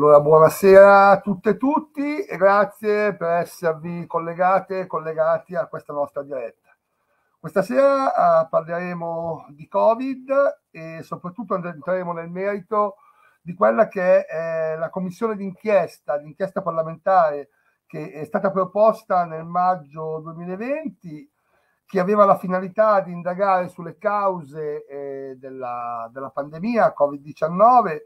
Allora, buonasera a tutte e tutti e grazie per esservi collegate e collegati a questa nostra diretta. Questa sera eh, parleremo di Covid e soprattutto entreremo nel merito di quella che è la commissione d'inchiesta, l'inchiesta parlamentare che è stata proposta nel maggio 2020 che aveva la finalità di indagare sulle cause eh, della, della pandemia Covid-19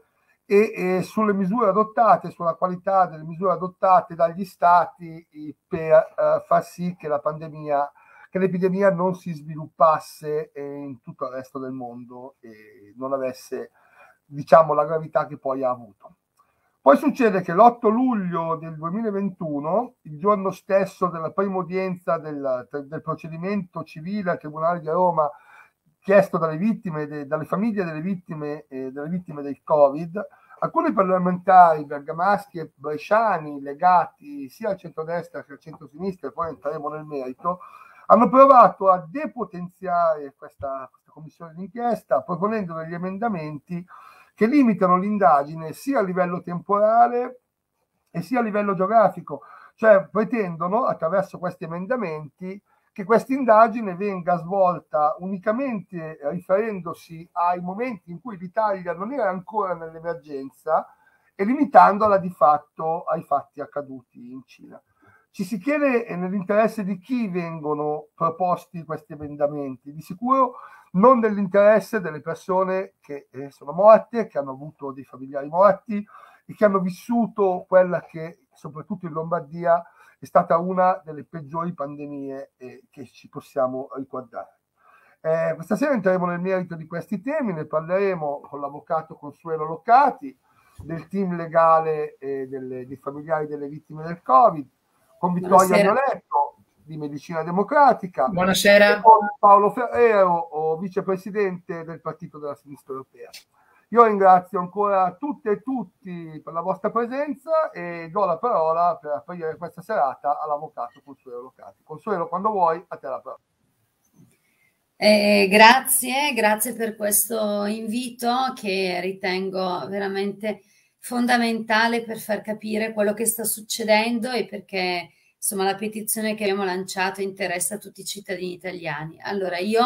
e, e sulle misure adottate, sulla qualità delle misure adottate dagli stati per uh, far sì che la pandemia che l'epidemia non si sviluppasse eh, in tutto il resto del mondo e non avesse diciamo la gravità che poi ha avuto. Poi succede che l'8 luglio del 2021, il giorno stesso della prima udienza del, del procedimento civile al Tribunale di Roma chiesto dalle vittime, de, dalle famiglie delle vittime, eh, delle vittime del Covid, alcuni parlamentari bergamaschi e bresciani legati sia al centrodestra che al centrosinistra, e poi entreremo nel merito, hanno provato a depotenziare questa, questa commissione d'inchiesta proponendo degli emendamenti che limitano l'indagine sia a livello temporale e sia a livello geografico, cioè pretendono attraverso questi emendamenti che questa indagine venga svolta unicamente riferendosi ai momenti in cui l'Italia non era ancora nell'emergenza e limitandola di fatto ai fatti accaduti in Cina. Ci si chiede eh, nell'interesse di chi vengono proposti questi emendamenti, di sicuro non nell'interesse delle persone che eh, sono morte, che hanno avuto dei familiari morti e che hanno vissuto quella che soprattutto in Lombardia è stata una delle peggiori pandemie eh, che ci possiamo ricordare. Eh, questa entreremo nel merito di questi temi, ne parleremo con l'avvocato Consuelo Locati, del team legale eh, delle, dei familiari delle vittime del Covid, con Vittoria Violetto di Medicina Democratica, Buonasera. con Paolo Ferrero, vicepresidente del Partito della Sinistra Europea. Io ringrazio ancora tutte e tutti per la vostra presenza e do la parola per aprire questa serata all'avvocato Consuelo Locati. Consuelo, quando vuoi, a te la parola. Eh, grazie, grazie per questo invito che ritengo veramente fondamentale per far capire quello che sta succedendo e perché insomma la petizione che abbiamo lanciato interessa a tutti i cittadini italiani. Allora, io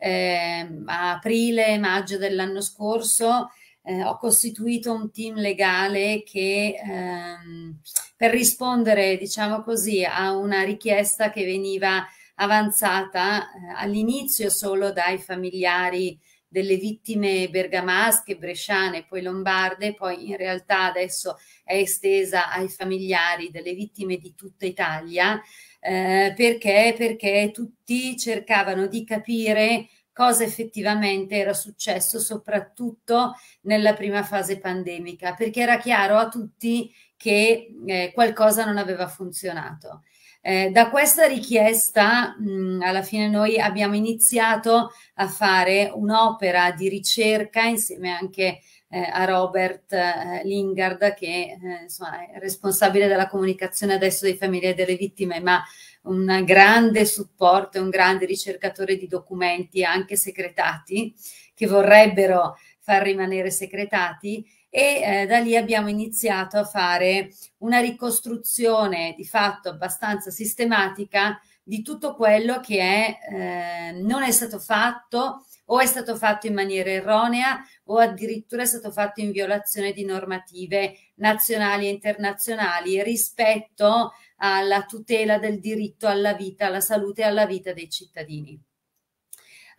eh, a aprile-maggio dell'anno scorso eh, ho costituito un team legale che ehm, per rispondere, diciamo così, a una richiesta che veniva avanzata eh, all'inizio solo dai familiari delle vittime bergamasche, bresciane, poi lombarde, poi in realtà adesso è estesa ai familiari delle vittime di tutta Italia eh, perché? Perché tutti cercavano di capire cosa effettivamente era successo, soprattutto nella prima fase pandemica, perché era chiaro a tutti che eh, qualcosa non aveva funzionato. Eh, da questa richiesta, mh, alla fine noi abbiamo iniziato a fare un'opera di ricerca insieme anche eh, a Robert eh, Lingard che eh, insomma, è responsabile della comunicazione adesso dei familiari delle vittime, ma un grande supporto e un grande ricercatore di documenti anche segretati che vorrebbero far rimanere segretati e eh, da lì abbiamo iniziato a fare una ricostruzione di fatto abbastanza sistematica di tutto quello che è, eh, non è stato fatto o è stato fatto in maniera erronea o addirittura è stato fatto in violazione di normative nazionali e internazionali rispetto alla tutela del diritto alla vita, alla salute e alla vita dei cittadini.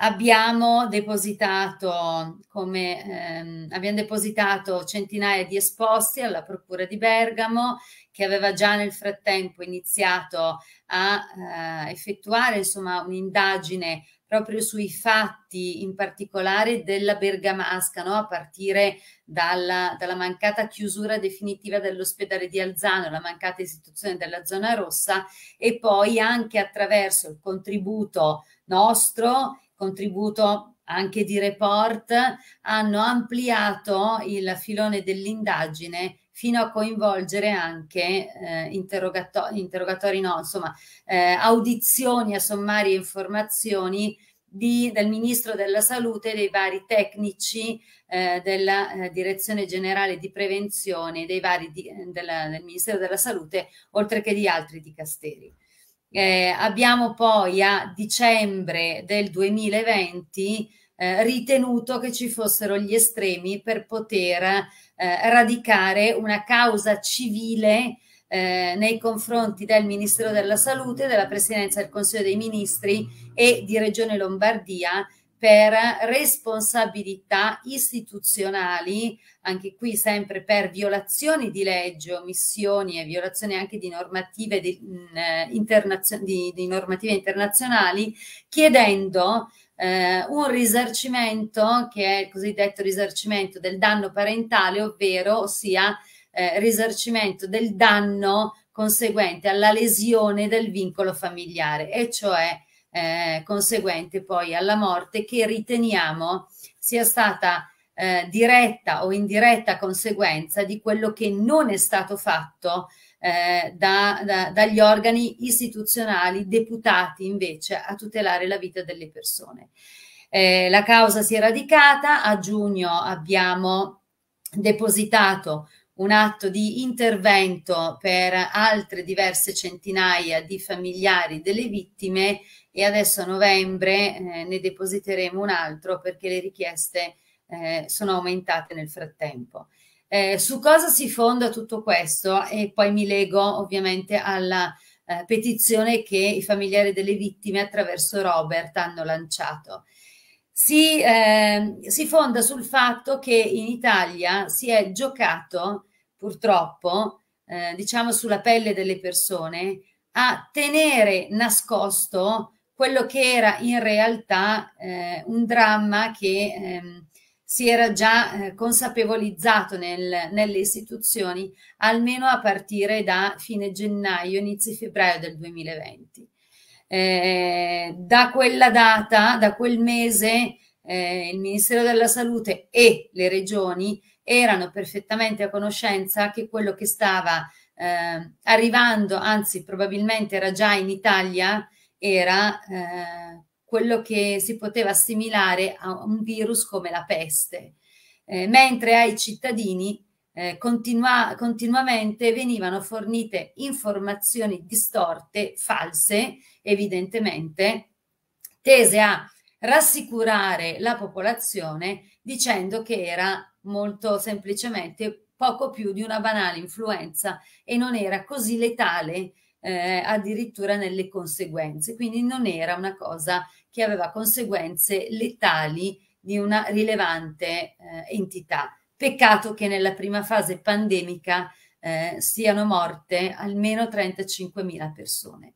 Abbiamo depositato, come, ehm, abbiamo depositato centinaia di esposti alla Procura di Bergamo che aveva già nel frattempo iniziato a eh, effettuare insomma, un'indagine proprio sui fatti, in particolare della Bergamasca, no? a partire dalla, dalla, mancata chiusura definitiva dell'ospedale di Alzano, la mancata istituzione della zona rossa e poi anche attraverso il contributo nostro, contributo anche di report, hanno ampliato il filone dell'indagine fino a coinvolgere anche eh, interrogato- interrogatori, no, insomma, eh, audizioni a sommarie informazioni di, del Ministro della Salute e dei vari tecnici eh, della eh, Direzione Generale di Prevenzione dei vari di, eh, della, del Ministero della Salute, oltre che di altri dicasteri. Eh, abbiamo poi a dicembre del 2020 eh, ritenuto che ci fossero gli estremi per poter eh, radicare una causa civile eh, nei confronti del Ministero della Salute, della Presidenza del Consiglio dei Ministri e di Regione Lombardia per responsabilità istituzionali, anche qui sempre per violazioni di legge, omissioni e violazioni anche di normative, di, mm, eh, internazio- di, di normative internazionali, chiedendo eh, un risarcimento che è il cosiddetto risarcimento del danno parentale, ovvero ossia eh, risarcimento del danno conseguente alla lesione del vincolo familiare, e cioè eh, conseguente poi alla morte che riteniamo sia stata eh, diretta o indiretta conseguenza di quello che non è stato fatto eh, da, da, dagli organi istituzionali deputati invece a tutelare la vita delle persone. Eh, la causa si è radicata, a giugno abbiamo depositato un atto di intervento per altre diverse centinaia di familiari delle vittime e adesso a novembre eh, ne depositeremo un altro perché le richieste eh, sono aumentate nel frattempo. Eh, su cosa si fonda tutto questo? E poi mi lego ovviamente alla eh, petizione che i familiari delle vittime attraverso Robert hanno lanciato. Si, eh, si fonda sul fatto che in Italia si è giocato purtroppo, eh, diciamo sulla pelle delle persone, a tenere nascosto quello che era in realtà eh, un dramma che ehm, si era già eh, consapevolizzato nel, nelle istituzioni almeno a partire da fine gennaio, inizio febbraio del 2020. Eh, da quella data, da quel mese, eh, il Ministero della Salute e le regioni erano perfettamente a conoscenza che quello che stava eh, arrivando, anzi probabilmente era già in Italia, era eh, quello che si poteva assimilare a un virus come la peste, eh, mentre ai cittadini eh, continua, continuamente venivano fornite informazioni distorte, false, evidentemente, tese a rassicurare la popolazione dicendo che era molto semplicemente poco più di una banale influenza e non era così letale eh, addirittura nelle conseguenze, quindi non era una cosa che aveva conseguenze letali di una rilevante eh, entità. Peccato che nella prima fase pandemica eh, siano morte almeno 35.000 persone.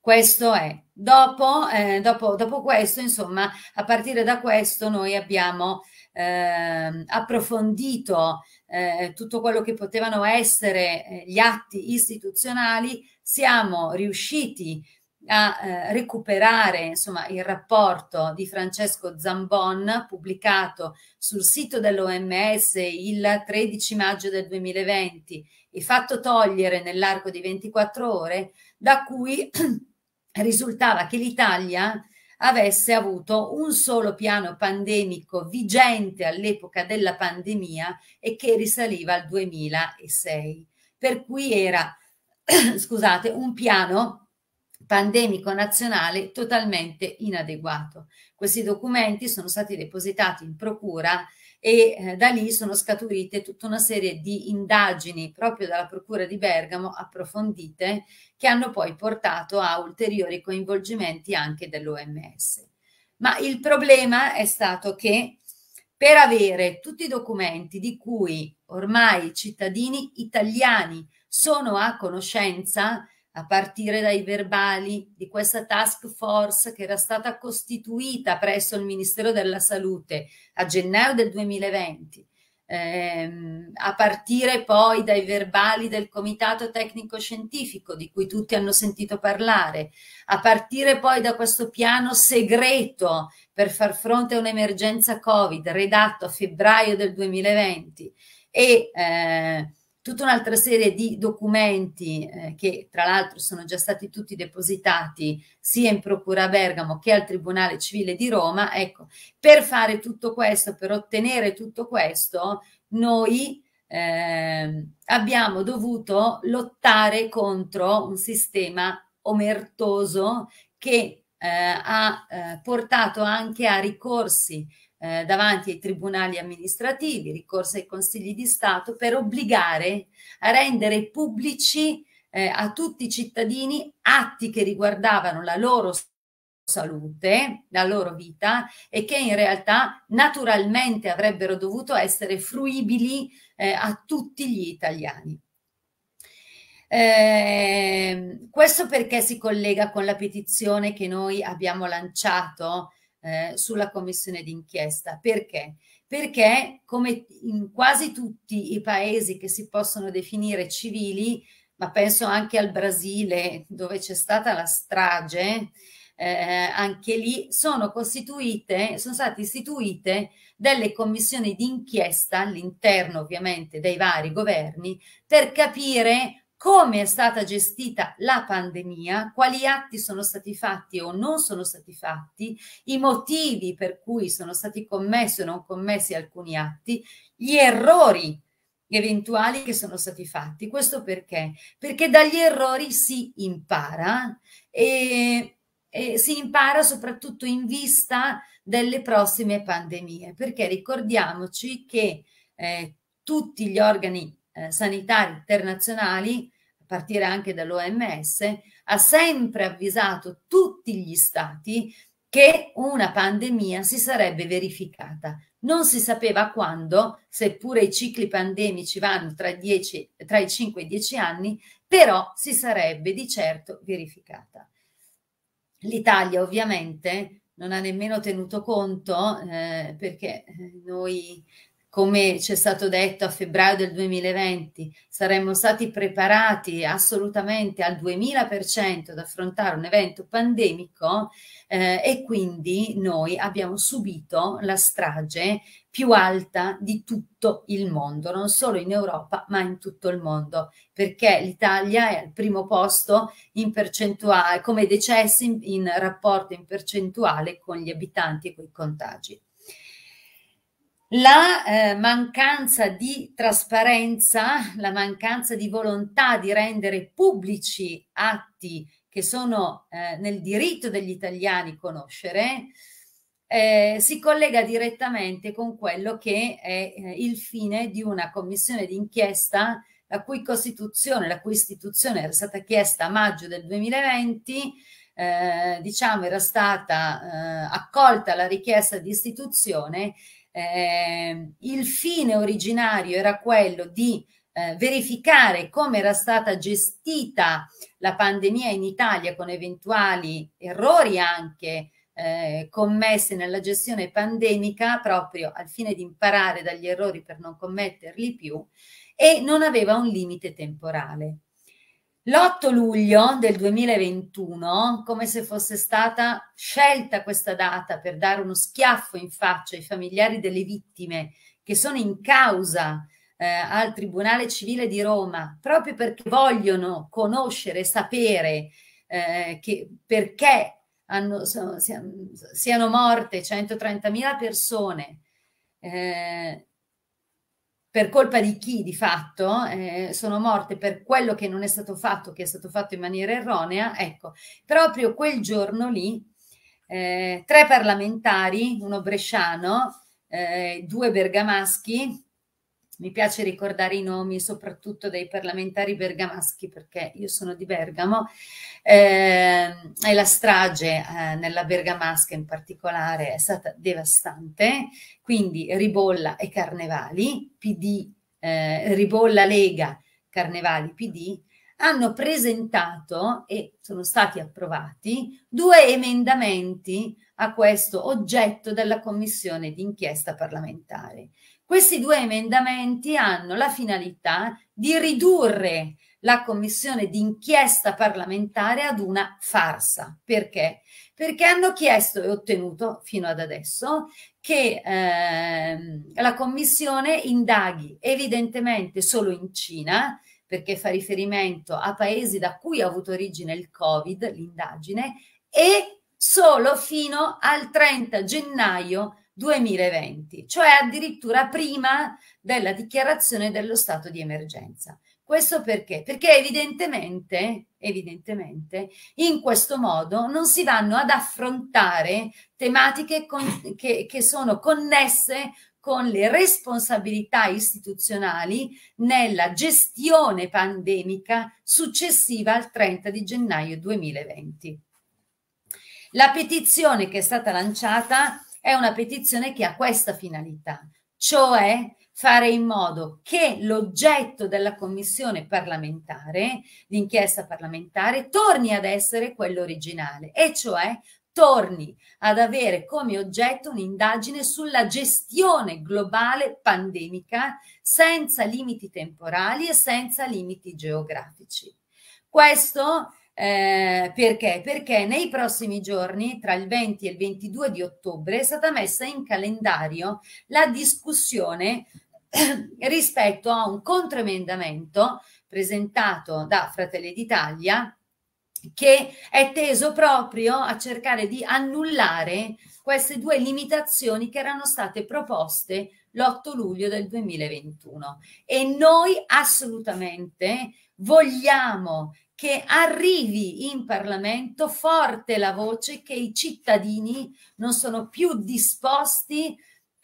Questo è. Dopo, eh, dopo, dopo, questo, insomma, a partire da questo noi abbiamo eh, approfondito eh, tutto quello che potevano essere eh, gli atti istituzionali, siamo riusciti a eh, recuperare insomma, il rapporto di Francesco Zambon pubblicato sul sito dell'OMS il 13 maggio del 2020 e fatto togliere nell'arco di 24 ore, da cui risultava che l'Italia avesse avuto un solo piano pandemico vigente all'epoca della pandemia e che risaliva al 2006. Per cui era, scusate, un piano pandemico nazionale totalmente inadeguato. Questi documenti sono stati depositati in procura e eh, da lì sono scaturite tutta una serie di indagini proprio dalla Procura di Bergamo approfondite che hanno poi portato a ulteriori coinvolgimenti anche dell'OMS. Ma il problema è stato che per avere tutti i documenti di cui ormai i cittadini italiani sono a conoscenza, a partire dai verbali di questa task force che era stata costituita presso il Ministero della Salute a gennaio del 2020, ehm, a partire poi dai verbali del Comitato Tecnico Scientifico di cui tutti hanno sentito parlare, a partire poi da questo piano segreto per far fronte a un'emergenza Covid redatto a febbraio del 2020 e eh, tutta un'altra serie di documenti eh, che tra l'altro sono già stati tutti depositati sia in Procura Bergamo che al Tribunale Civile di Roma. Ecco, per fare tutto questo, per ottenere tutto questo, noi eh, abbiamo dovuto lottare contro un sistema omertoso che eh, ha eh, portato anche a ricorsi eh, davanti ai tribunali amministrativi, ricorso ai consigli di Stato per obbligare a rendere pubblici eh, a tutti i cittadini atti che riguardavano la loro salute, la loro vita e che in realtà naturalmente avrebbero dovuto essere fruibili eh, a tutti gli italiani. Eh, questo perché si collega con la petizione che noi abbiamo lanciato eh, sulla commissione d'inchiesta. Perché? Perché come in quasi tutti i paesi che si possono definire civili, ma penso anche al Brasile dove c'è stata la strage, eh, anche lì sono costituite, sono state istituite delle commissioni d'inchiesta all'interno ovviamente dei vari governi per capire come è stata gestita la pandemia, quali atti sono stati fatti o non sono stati fatti, i motivi per cui sono stati commessi o non commessi alcuni atti, gli errori eventuali che sono stati fatti. Questo perché? Perché dagli errori si impara e, e si impara soprattutto in vista delle prossime pandemie, perché ricordiamoci che eh, tutti gli organi eh, sanitari internazionali, a partire anche dall'OMS, ha sempre avvisato tutti gli stati che una pandemia si sarebbe verificata. Non si sapeva quando, seppure i cicli pandemici vanno tra, 10, tra i 5 e i 10 anni, però si sarebbe di certo verificata. L'Italia ovviamente non ha nemmeno tenuto conto eh, perché eh, noi come ci è stato detto a febbraio del 2020, saremmo stati preparati assolutamente al 2000% ad affrontare un evento pandemico eh, e quindi noi abbiamo subito la strage più alta di tutto il mondo, non solo in Europa ma in tutto il mondo, perché l'Italia è al primo posto in percentuale, come decessi in, in rapporto in percentuale con gli abitanti e con i contagi. La eh, mancanza di trasparenza, la mancanza di volontà di rendere pubblici atti che sono eh, nel diritto degli italiani conoscere, eh, si collega direttamente con quello che è eh, il fine di una commissione d'inchiesta la cui costituzione, la cui istituzione era stata chiesta a maggio del 2020, eh, diciamo era stata eh, accolta la richiesta di istituzione eh, il fine originario era quello di eh, verificare come era stata gestita la pandemia in Italia con eventuali errori anche eh, commessi nella gestione pandemica proprio al fine di imparare dagli errori per non commetterli più e non aveva un limite temporale. L'8 luglio del 2021, come se fosse stata scelta questa data per dare uno schiaffo in faccia ai familiari delle vittime che sono in causa eh, al Tribunale Civile di Roma, proprio perché vogliono conoscere, sapere eh, che, perché hanno, siano morte 130.000 persone. Eh, per colpa di chi di fatto eh, sono morte per quello che non è stato fatto, che è stato fatto in maniera erronea, ecco, proprio quel giorno lì eh, tre parlamentari, uno bresciano, eh, due bergamaschi mi piace ricordare i nomi soprattutto dei parlamentari bergamaschi perché io sono di Bergamo, eh, e la strage eh, nella Bergamasca in particolare è stata devastante, quindi Ribolla e Carnevali, PD, eh, Ribolla Lega, Carnevali PD, hanno presentato e sono stati approvati due emendamenti a questo oggetto della commissione d'inchiesta parlamentare. Questi due emendamenti hanno la finalità di ridurre la commissione d'inchiesta parlamentare ad una farsa. Perché? Perché hanno chiesto e ottenuto fino ad adesso che ehm, la commissione indaghi evidentemente solo in Cina, perché fa riferimento a paesi da cui ha avuto origine il Covid, l'indagine, e solo fino al 30 gennaio 2020, cioè addirittura prima della dichiarazione dello stato di emergenza. Questo perché? Perché evidentemente, evidentemente in questo modo non si vanno ad affrontare tematiche con, che, che sono connesse con le responsabilità istituzionali nella gestione pandemica successiva al 30 di gennaio 2020. La petizione che è stata lanciata è una petizione che ha questa finalità, cioè fare in modo che l'oggetto della commissione parlamentare, l'inchiesta parlamentare, torni ad essere quello originale, e cioè torni ad avere come oggetto un'indagine sulla gestione globale pandemica senza limiti temporali e senza limiti geografici. Questo eh, perché? Perché nei prossimi giorni, tra il 20 e il 22 di ottobre, è stata messa in calendario la discussione rispetto a un controemendamento presentato da Fratelli d'Italia che è teso proprio a cercare di annullare queste due limitazioni che erano state proposte l'8 luglio del 2021 e noi assolutamente vogliamo che arrivi in Parlamento forte la voce che i cittadini non sono più disposti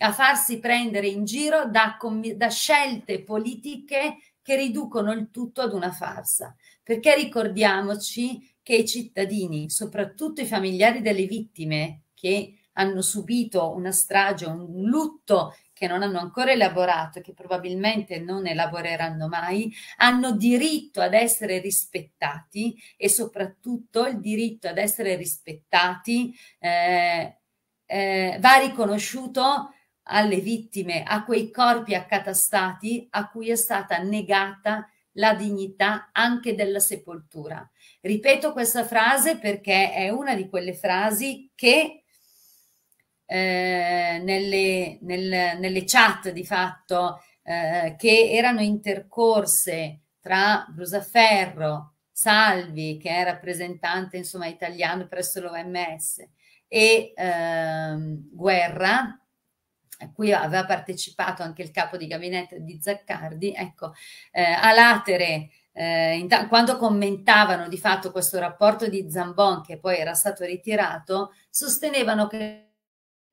a farsi prendere in giro da, da scelte politiche che riducono il tutto ad una farsa. Perché ricordiamoci che i cittadini, soprattutto i familiari delle vittime che hanno subito una strage, un lutto che non hanno ancora elaborato e che probabilmente non elaboreranno mai, hanno diritto ad essere rispettati e soprattutto il diritto ad essere rispettati eh, eh, va riconosciuto alle vittime, a quei corpi accatastati a cui è stata negata la dignità anche della sepoltura. Ripeto questa frase perché è una di quelle frasi che eh, nelle, nel, nelle, chat di fatto eh, che erano intercorse tra Brusaferro, Salvi, che è rappresentante insomma, italiano presso l'OMS, e ehm, Guerra, a cui aveva partecipato anche il capo di gabinetto di Zaccardi, ecco, eh, a latere eh, quando commentavano di fatto questo rapporto di Zambon che poi era stato ritirato, sostenevano che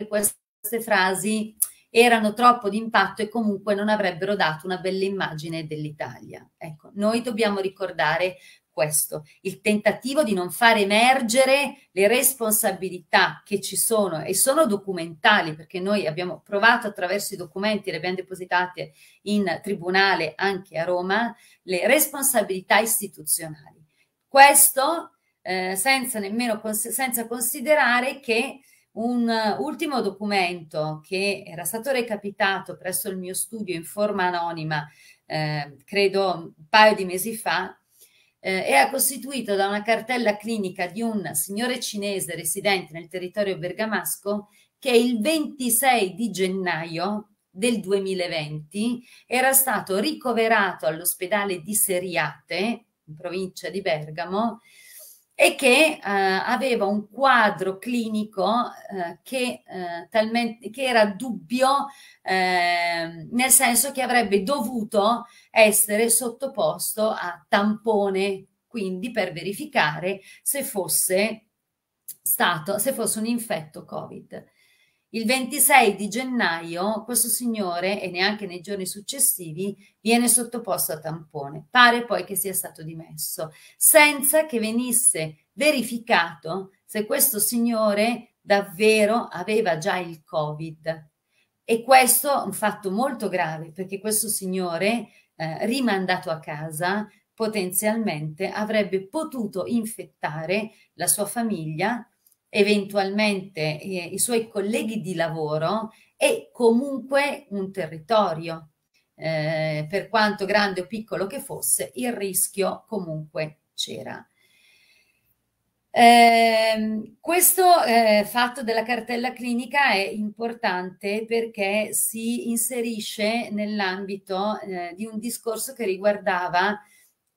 queste frasi erano troppo d'impatto e comunque non avrebbero dato una bella immagine dell'Italia. Ecco, noi dobbiamo ricordare questo, il tentativo di non far emergere le responsabilità che ci sono e sono documentali perché noi abbiamo provato attraverso i documenti, le abbiamo depositate in tribunale anche a Roma, le responsabilità istituzionali. Questo eh, senza nemmeno cons senza considerare che un ultimo documento che era stato recapitato presso il mio studio in forma anonima, eh, credo un paio di mesi fa, eh, era costituito da una cartella clinica di un signore cinese residente nel territorio bergamasco che il 26 di gennaio del 2020 era stato ricoverato all'ospedale di Seriate, in provincia di Bergamo, e che eh, aveva un quadro clinico eh, che, eh, talmente, che era dubbio, eh, nel senso che avrebbe dovuto essere sottoposto a tampone, quindi per verificare se fosse stato, se fosse un infetto Covid. Il 26 di gennaio questo signore, e neanche nei giorni successivi, viene sottoposto a tampone. Pare poi che sia stato dimesso, senza che venisse verificato se questo signore davvero aveva già il Covid. E questo è un fatto molto grave, perché questo signore, eh, rimandato a casa, potenzialmente avrebbe potuto infettare la sua famiglia eventualmente eh, i suoi colleghi di lavoro è comunque un territorio. Eh, per quanto grande o piccolo che fosse, il rischio comunque c'era. Eh, questo eh, fatto della cartella clinica è importante perché si inserisce nell'ambito eh, di un discorso che riguardava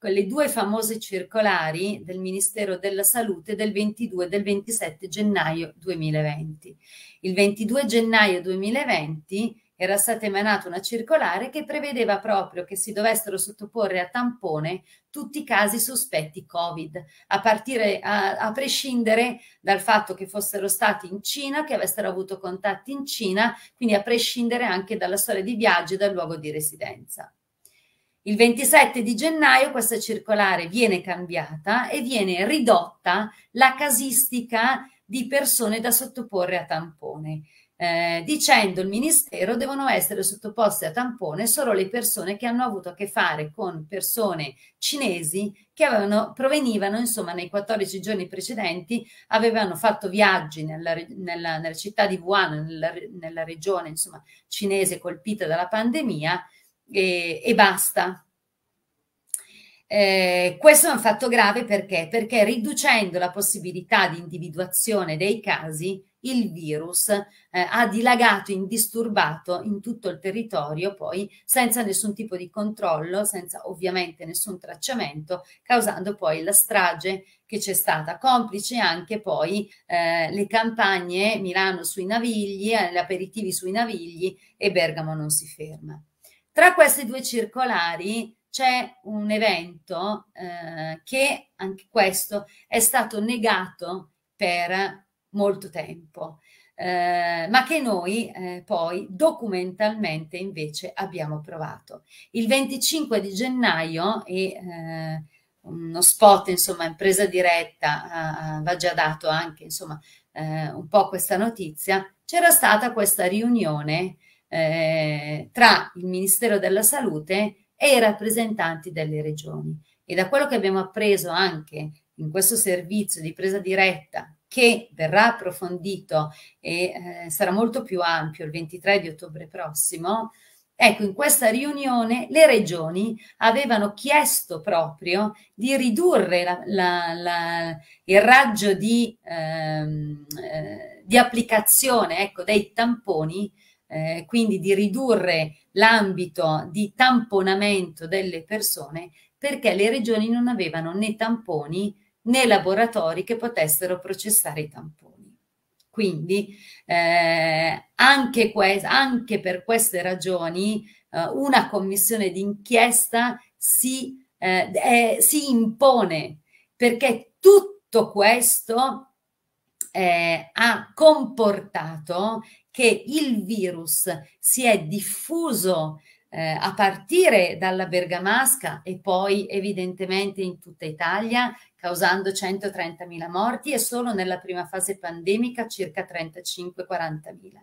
le due famose circolari del Ministero della Salute del 22 e del 27 gennaio 2020. Il 22 gennaio 2020 era stata emanata una circolare che prevedeva proprio che si dovessero sottoporre a tampone tutti i casi sospetti Covid, a, partire, a, a prescindere dal fatto che fossero stati in Cina, che avessero avuto contatti in Cina, quindi a prescindere anche dalla storia di viaggio e dal luogo di residenza. Il 27 di gennaio questa circolare viene cambiata e viene ridotta la casistica di persone da sottoporre a tampone. Eh, dicendo il ministero devono essere sottoposte a tampone solo le persone che hanno avuto a che fare con persone cinesi che avevano, provenivano insomma nei 14 giorni precedenti avevano fatto viaggi nella, nella, nella città di Wuhan nella, nella regione insomma cinese colpita dalla pandemia e, e basta. Eh, questo è un fatto grave perché? Perché riducendo la possibilità di individuazione dei casi, il virus eh, ha dilagato indisturbato in tutto il territorio, poi senza nessun tipo di controllo, senza ovviamente nessun tracciamento, causando poi la strage che c'è stata, complice anche poi eh, le campagne Milano sui Navigli, eh, gli aperitivi sui Navigli e Bergamo non si ferma. Tra questi due circolari c'è un evento eh, che anche questo è stato negato per molto tempo, eh, ma che noi eh, poi documentalmente invece abbiamo provato. Il 25 di gennaio e eh, uno spot insomma in presa diretta va già dato anche insomma eh, un po' questa notizia, c'era stata questa riunione eh, tra il Ministero della Salute e i rappresentanti delle regioni. E da quello che abbiamo appreso anche in questo servizio di presa diretta che verrà approfondito e eh, sarà molto più ampio il 23 di ottobre prossimo, Ecco, in questa riunione le regioni avevano chiesto proprio di ridurre la, la, la, il raggio di, ehm, eh, di applicazione ecco, dei tamponi eh, quindi di ridurre l'ambito di tamponamento delle persone perché le regioni non avevano né tamponi né laboratori che potessero processare i tamponi. Quindi eh, anche, anche, per queste ragioni eh, una commissione d'inchiesta si, eh, si, impone perché tutto questo eh, ha comportato che il virus si è diffuso eh, a partire dalla Bergamasca e poi evidentemente in tutta Italia, causando 130.000 morti e solo nella prima fase pandemica circa 35-40.000.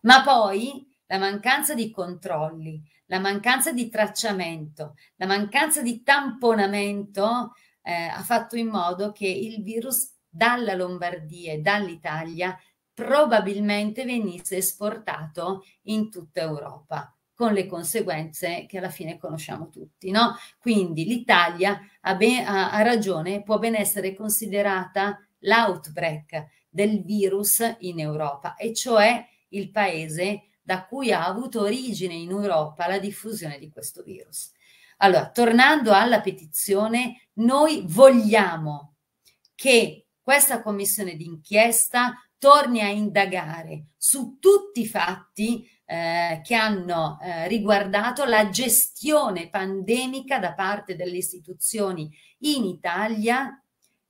Ma poi la mancanza di controlli, la mancanza di tracciamento, la mancanza di tamponamento eh, ha fatto in modo che il virus dalla Lombardia e dall'Italia probabilmente venisse esportato in tutta Europa con le conseguenze che alla fine conosciamo tutti. No? Quindi l'Italia ha, ben, ha, ha ragione, può ben essere considerata l'outbreak del virus in Europa, e cioè il paese da cui ha avuto origine in Europa la diffusione di questo virus. Allora, tornando alla petizione, noi vogliamo che questa commissione d'inchiesta torni a indagare su tutti i fatti eh, che hanno eh, riguardato la gestione pandemica da parte delle istituzioni in Italia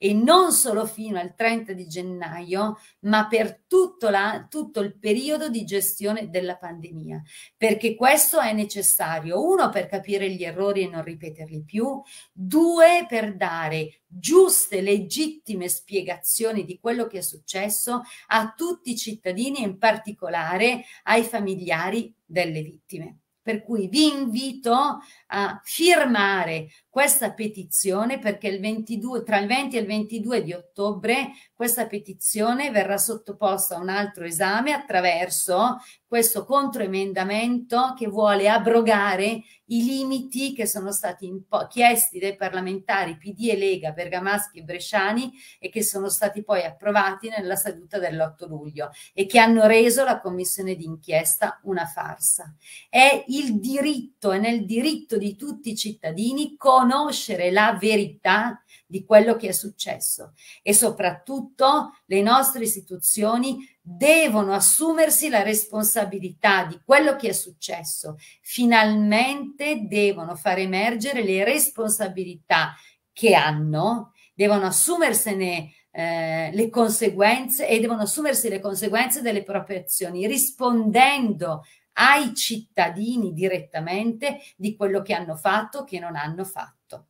e non solo fino al 30 di gennaio, ma per tutto, la, tutto il periodo di gestione della pandemia, perché questo è necessario, uno per capire gli errori e non ripeterli più, due per dare giuste, legittime spiegazioni di quello che è successo a tutti i cittadini e in particolare ai familiari delle vittime. Per cui vi invito a firmare questa petizione perché il 22, tra il 20 e il 22 di ottobre questa petizione verrà sottoposta a un altro esame attraverso questo controemendamento che vuole abrogare i limiti che sono stati chiesti dai parlamentari PD e Lega Bergamaschi e Bresciani e che sono stati poi approvati nella seduta dell'8 luglio e che hanno reso la commissione d'inchiesta una farsa. È il diritto, è nel diritto di tutti i cittadini con conoscere la verità di quello che è successo e soprattutto le nostre istituzioni devono assumersi la responsabilità di quello che è successo. Finalmente devono far emergere le responsabilità che hanno, devono assumersene eh, le conseguenze e devono assumersi le conseguenze delle proprie azioni rispondendo ai cittadini direttamente di quello che hanno fatto o che non hanno fatto.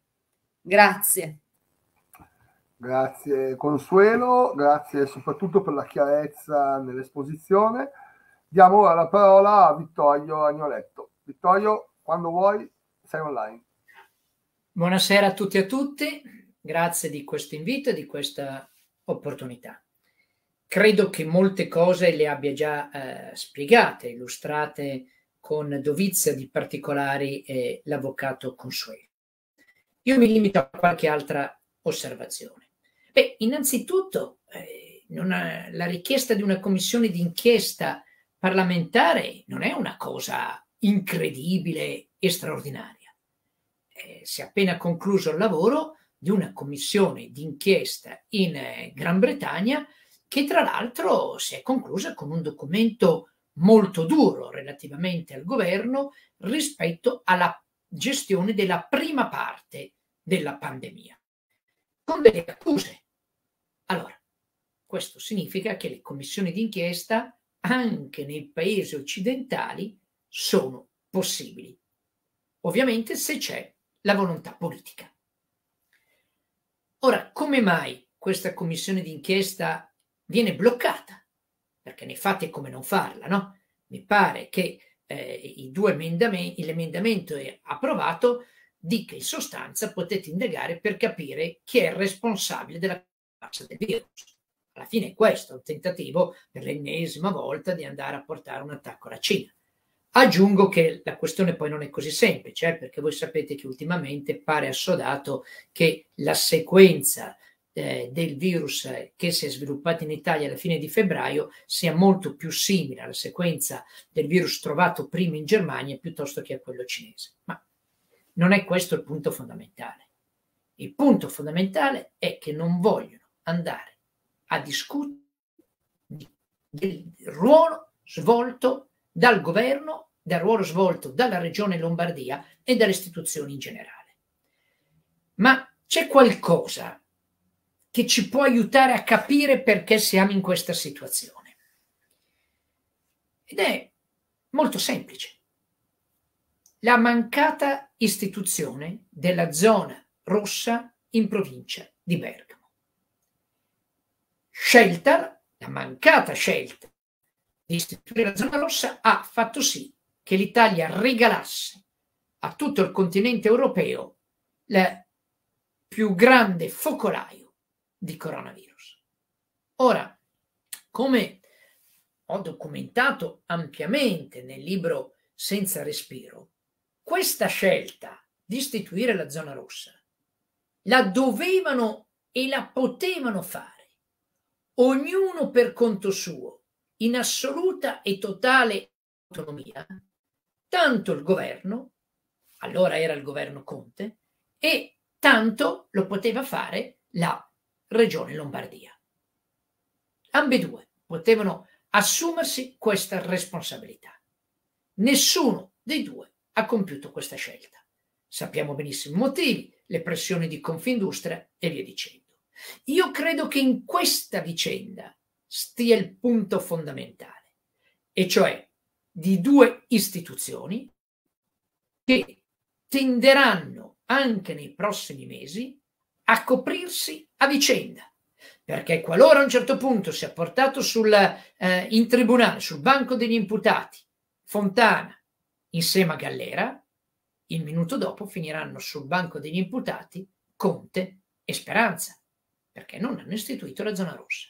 Grazie. Grazie Consuelo, grazie soprattutto per la chiarezza nell'esposizione. Diamo ora la parola a Vittorio Agnoletto. Vittorio, quando vuoi, sei online. Buonasera a tutti e a tutti, grazie di questo invito e di questa opportunità credo che molte cose le abbia già eh, spiegate, illustrate con dovizia di particolari eh, l'avvocato Consuelo. Io mi limito a qualche altra osservazione. Beh, innanzitutto eh, ha, la richiesta di una commissione d'inchiesta parlamentare non è una cosa incredibile e straordinaria. Eh, si è appena concluso il lavoro di una commissione d'inchiesta in eh, Gran Bretagna che tra l'altro si è conclusa con un documento molto duro relativamente al governo rispetto alla gestione della prima parte della pandemia, con delle accuse. Allora, questo significa che le commissioni d'inchiesta anche nei paesi occidentali sono possibili, ovviamente se c'è la volontà politica. Ora, come mai questa commissione d'inchiesta viene bloccata, perché nei fatti è come non farla, no? Mi pare che eh, i due emendamenti, l'emendamento è approvato dica in sostanza potete indagare per capire chi è il responsabile della caccia del virus. Alla fine è questo il tentativo per l'ennesima volta di andare a portare un attacco alla Cina. Aggiungo che la questione poi non è così semplice, eh, perché voi sapete che ultimamente pare assodato che la sequenza eh, del virus che si è sviluppato in Italia alla fine di febbraio sia molto più simile alla sequenza del virus trovato prima in Germania piuttosto che a quello cinese. Ma non è questo il punto fondamentale. Il punto fondamentale è che non vogliono andare a discutere del ruolo svolto dal governo, del ruolo svolto dalla regione Lombardia e dalle istituzioni in generale. Ma c'è qualcosa che ci può aiutare a capire perché siamo in questa situazione. Ed è molto semplice. La mancata istituzione della zona rossa in provincia di Bergamo. Scelta, la mancata scelta di istituire la zona rossa ha fatto sì che l'Italia regalasse a tutto il continente europeo il più grande focolaio di coronavirus. Ora, come ho documentato ampiamente nel libro Senza respiro, questa scelta di istituire la zona rossa la dovevano e la potevano fare, ognuno per conto suo, in assoluta e totale autonomia, tanto il governo, allora era il governo Conte, e tanto lo poteva fare la Regione Lombardia. Ambedue potevano assumersi questa responsabilità. Nessuno dei due ha compiuto questa scelta. Sappiamo benissimo i motivi, le pressioni di Confindustria e via dicendo. Io credo che in questa vicenda stia il punto fondamentale, e cioè di due istituzioni che tenderanno anche nei prossimi mesi a coprirsi a vicenda. Perché qualora a un certo punto sia portato sul, eh, in tribunale, sul banco degli imputati, Fontana insieme a Gallera, il minuto dopo finiranno sul banco degli imputati Conte e Speranza, perché non hanno istituito la zona rossa.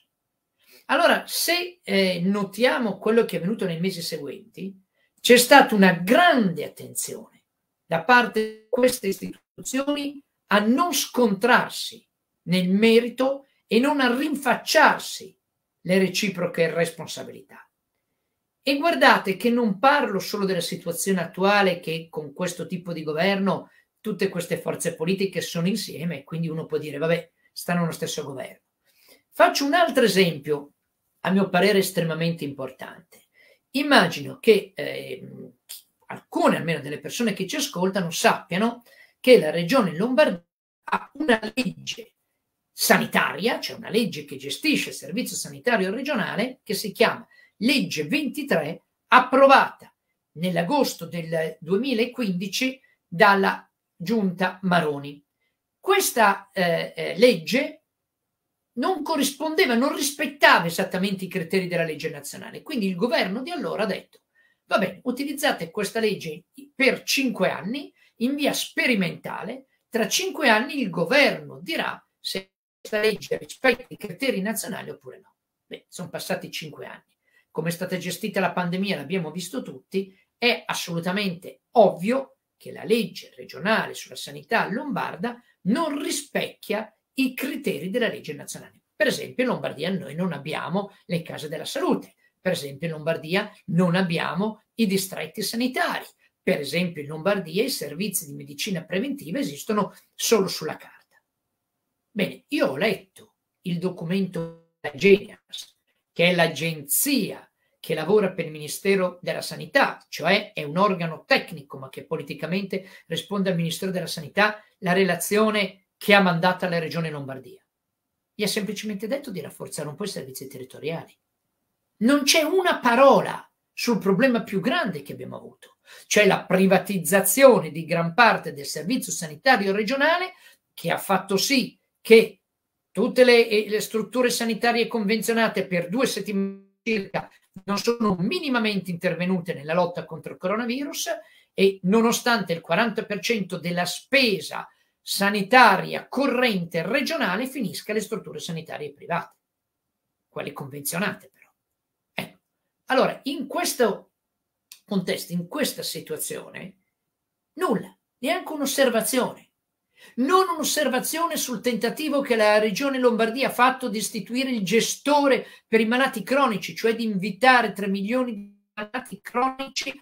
Allora, se eh, notiamo quello che è avvenuto nei mesi seguenti, c'è stata una grande attenzione da parte di queste istituzioni a non scontrarsi nel merito e non a rinfacciarsi le reciproche responsabilità. E guardate che non parlo solo della situazione attuale che con questo tipo di governo tutte queste forze politiche sono insieme, quindi uno può dire vabbè, stanno nello stesso governo. Faccio un altro esempio, a mio parere estremamente importante. Immagino che eh, alcune almeno delle persone che ci ascoltano sappiano che la regione Lombardia ha una legge sanitaria, cioè una legge che gestisce il servizio sanitario regionale, che si chiama legge 23, approvata nell'agosto del 2015 dalla giunta Maroni. Questa eh, eh, legge non corrispondeva, non rispettava esattamente i criteri della legge nazionale, quindi il governo di allora ha detto, va bene, utilizzate questa legge per cinque anni, in via sperimentale, tra cinque anni il governo dirà se questa legge rispetta i criteri nazionali oppure no. Beh, sono passati cinque anni. Come è stata gestita la pandemia l'abbiamo visto tutti, è assolutamente ovvio che la legge regionale sulla sanità lombarda non rispecchia i criteri della legge nazionale. Per esempio in Lombardia noi non abbiamo le case della salute, per esempio in Lombardia non abbiamo i distretti sanitari, per esempio in Lombardia i servizi di medicina preventiva esistono solo sulla carta. Bene, io ho letto il documento della Genias, che è l'agenzia che lavora per il Ministero della Sanità, cioè è un organo tecnico ma che politicamente risponde al Ministero della Sanità, la relazione che ha mandato la Regione Lombardia. Gli ha semplicemente detto di rafforzare un po' i servizi territoriali. Non c'è una parola sul problema più grande che abbiamo avuto, cioè la privatizzazione di gran parte del servizio sanitario regionale che ha fatto sì che tutte le, eh, le strutture sanitarie convenzionate per due settimane circa non sono minimamente intervenute nella lotta contro il coronavirus e nonostante il 40% della spesa sanitaria corrente regionale finisca alle strutture sanitarie private, quelle convenzionate però. Ecco. Allora, in questo contesti in questa situazione nulla, neanche un'osservazione. Non un'osservazione sul tentativo che la Regione Lombardia ha fatto di istituire il gestore per i malati cronici, cioè di invitare 3 milioni di malati cronici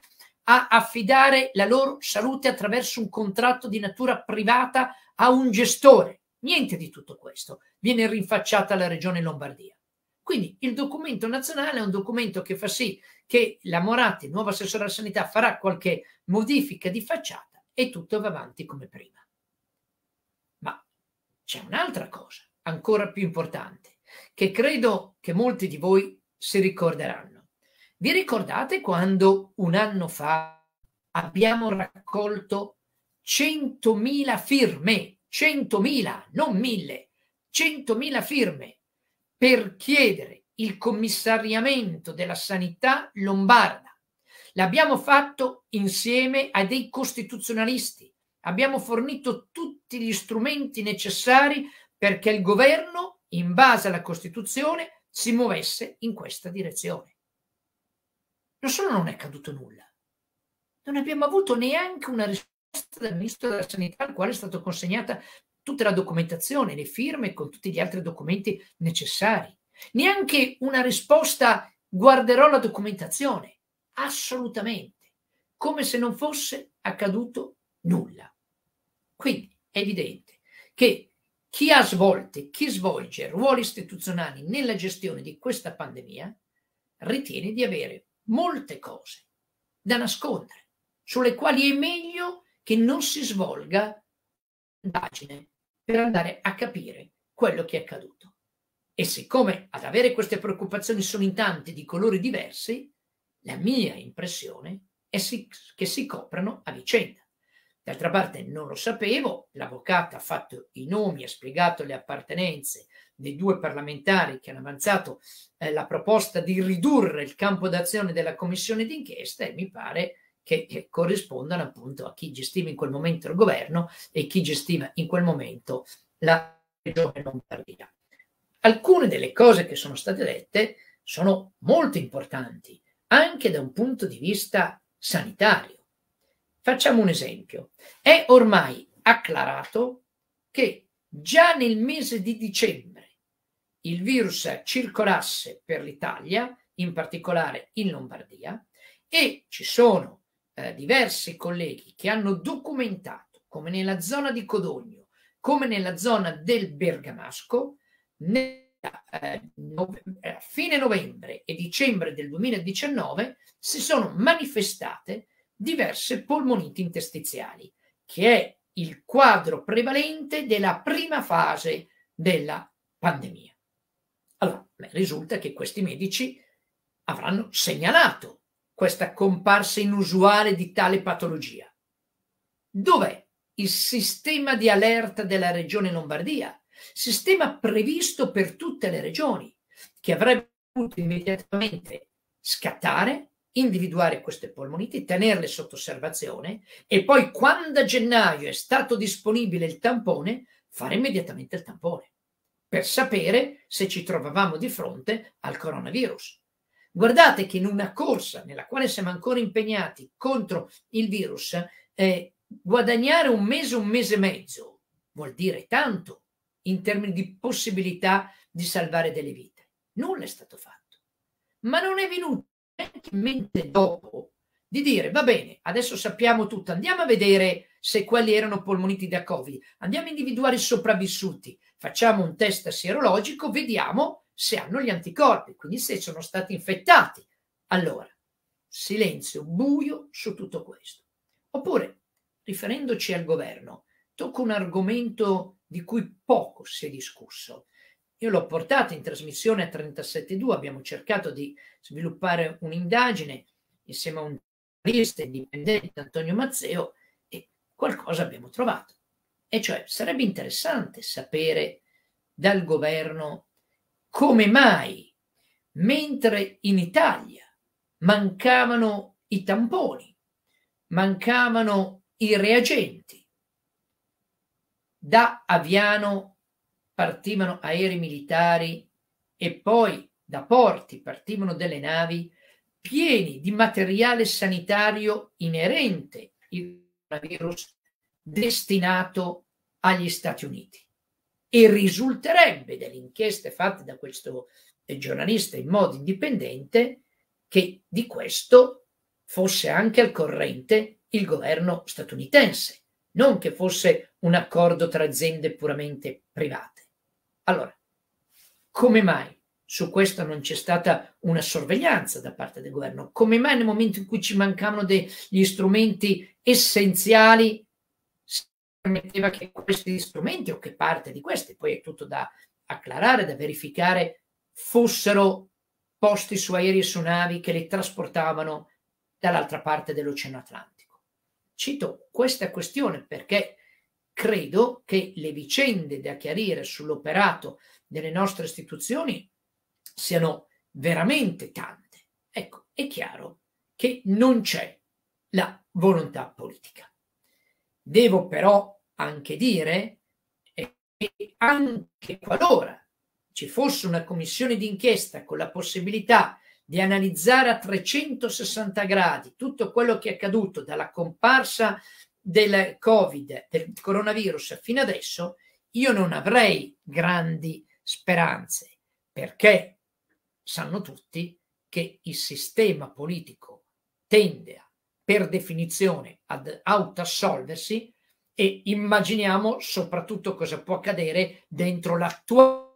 a affidare la loro salute attraverso un contratto di natura privata a un gestore. Niente di tutto questo viene rinfacciata alla Regione Lombardia. Quindi il documento nazionale è un documento che fa sì che la Moratti, il nuovo assessore alla sanità, farà qualche modifica di facciata e tutto va avanti come prima. Ma c'è un'altra cosa, ancora più importante, che credo che molti di voi si ricorderanno. Vi ricordate quando un anno fa abbiamo raccolto 100.000 firme, 100.000, non 1.000, 100.000 firme per chiedere il commissariamento della sanità lombarda. L'abbiamo fatto insieme a dei costituzionalisti. Abbiamo fornito tutti gli strumenti necessari perché il governo, in base alla Costituzione, si muovesse in questa direzione. Non solo non è accaduto nulla, non abbiamo avuto neanche una risposta dal Ministro della Sanità al quale è stata consegnata tutta la documentazione, le firme con tutti gli altri documenti necessari. Neanche una risposta guarderò la documentazione, assolutamente, come se non fosse accaduto nulla. Quindi è evidente che chi ha svolto, chi svolge ruoli istituzionali nella gestione di questa pandemia, ritiene di avere molte cose da nascondere, sulle quali è meglio che non si svolga indagine per andare a capire quello che è accaduto. E siccome ad avere queste preoccupazioni sono in tanti di colori diversi, la mia impressione è si, che si coprano a vicenda. D'altra parte non lo sapevo, l'avvocato ha fatto i nomi, ha spiegato le appartenenze dei due parlamentari che hanno avanzato eh, la proposta di ridurre il campo d'azione della commissione d'inchiesta e mi pare che, che corrispondano appunto a chi gestiva in quel momento il governo e chi gestiva in quel momento la regione Lombardia. Alcune delle cose che sono state dette sono molto importanti anche da un punto di vista sanitario. Facciamo un esempio. È ormai acclarato che già nel mese di dicembre il virus circolasse per l'Italia, in particolare in Lombardia, e ci sono eh, diversi colleghi che hanno documentato come nella zona di Codogno, come nella zona del Bergamasco, nella, eh, nove, eh, fine novembre e dicembre del 2019 si sono manifestate diverse polmoniti interstiziali, che è il quadro prevalente della prima fase della pandemia. Allora, risulta che questi medici avranno segnalato questa comparsa inusuale di tale patologia? Dov'è il sistema di allerta della regione Lombardia? Sistema previsto per tutte le regioni, che avrebbe potuto immediatamente scattare, individuare queste polmoniti, tenerle sotto osservazione e poi quando a gennaio è stato disponibile il tampone, fare immediatamente il tampone per sapere se ci trovavamo di fronte al coronavirus. Guardate che in una corsa nella quale siamo ancora impegnati contro il virus, eh, guadagnare un mese, un mese e mezzo vuol dire tanto in termini di possibilità di salvare delle vite. Nulla è stato fatto. Ma non è venuto neanche in mente dopo di dire, va bene, adesso sappiamo tutto, andiamo a vedere se quelli erano polmoniti da Covid, andiamo a individuare i sopravvissuti, facciamo un test sierologico, vediamo se hanno gli anticorpi, quindi se sono stati infettati. Allora, silenzio buio su tutto questo. Oppure, riferendoci al governo, tocco un argomento di cui poco si è discusso. Io l'ho portato in trasmissione a 37.2, abbiamo cercato di sviluppare un'indagine insieme a un giornalista indipendente, Antonio Mazzeo, e qualcosa abbiamo trovato. E cioè, sarebbe interessante sapere dal governo come mai, mentre in Italia mancavano i tamponi, mancavano i reagenti, da Aviano partivano aerei militari e poi da porti partivano delle navi pieni di materiale sanitario inerente al virus destinato agli Stati Uniti e risulterebbe dalle inchieste fatte da questo eh, giornalista in modo indipendente che di questo fosse anche al corrente il governo statunitense, non che fosse un accordo tra aziende puramente private. Allora, come mai su questo non c'è stata una sorveglianza da parte del governo? Come mai nel momento in cui ci mancavano degli strumenti essenziali permetteva che questi strumenti o che parte di questi, poi è tutto da acclarare, da verificare, fossero posti su aerei e su navi che li trasportavano dall'altra parte dell'Oceano Atlantico. Cito questa questione perché credo che le vicende da chiarire sull'operato delle nostre istituzioni siano veramente tante. Ecco, è chiaro che non c'è la volontà politica. Devo però anche dire eh, che anche qualora ci fosse una commissione d'inchiesta con la possibilità di analizzare a 360 gradi tutto quello che è accaduto dalla comparsa del Covid, del coronavirus fino adesso, io non avrei grandi speranze, perché sanno tutti che il sistema politico tende a per definizione ad autoassolversi e immaginiamo soprattutto cosa può accadere dentro l'attuale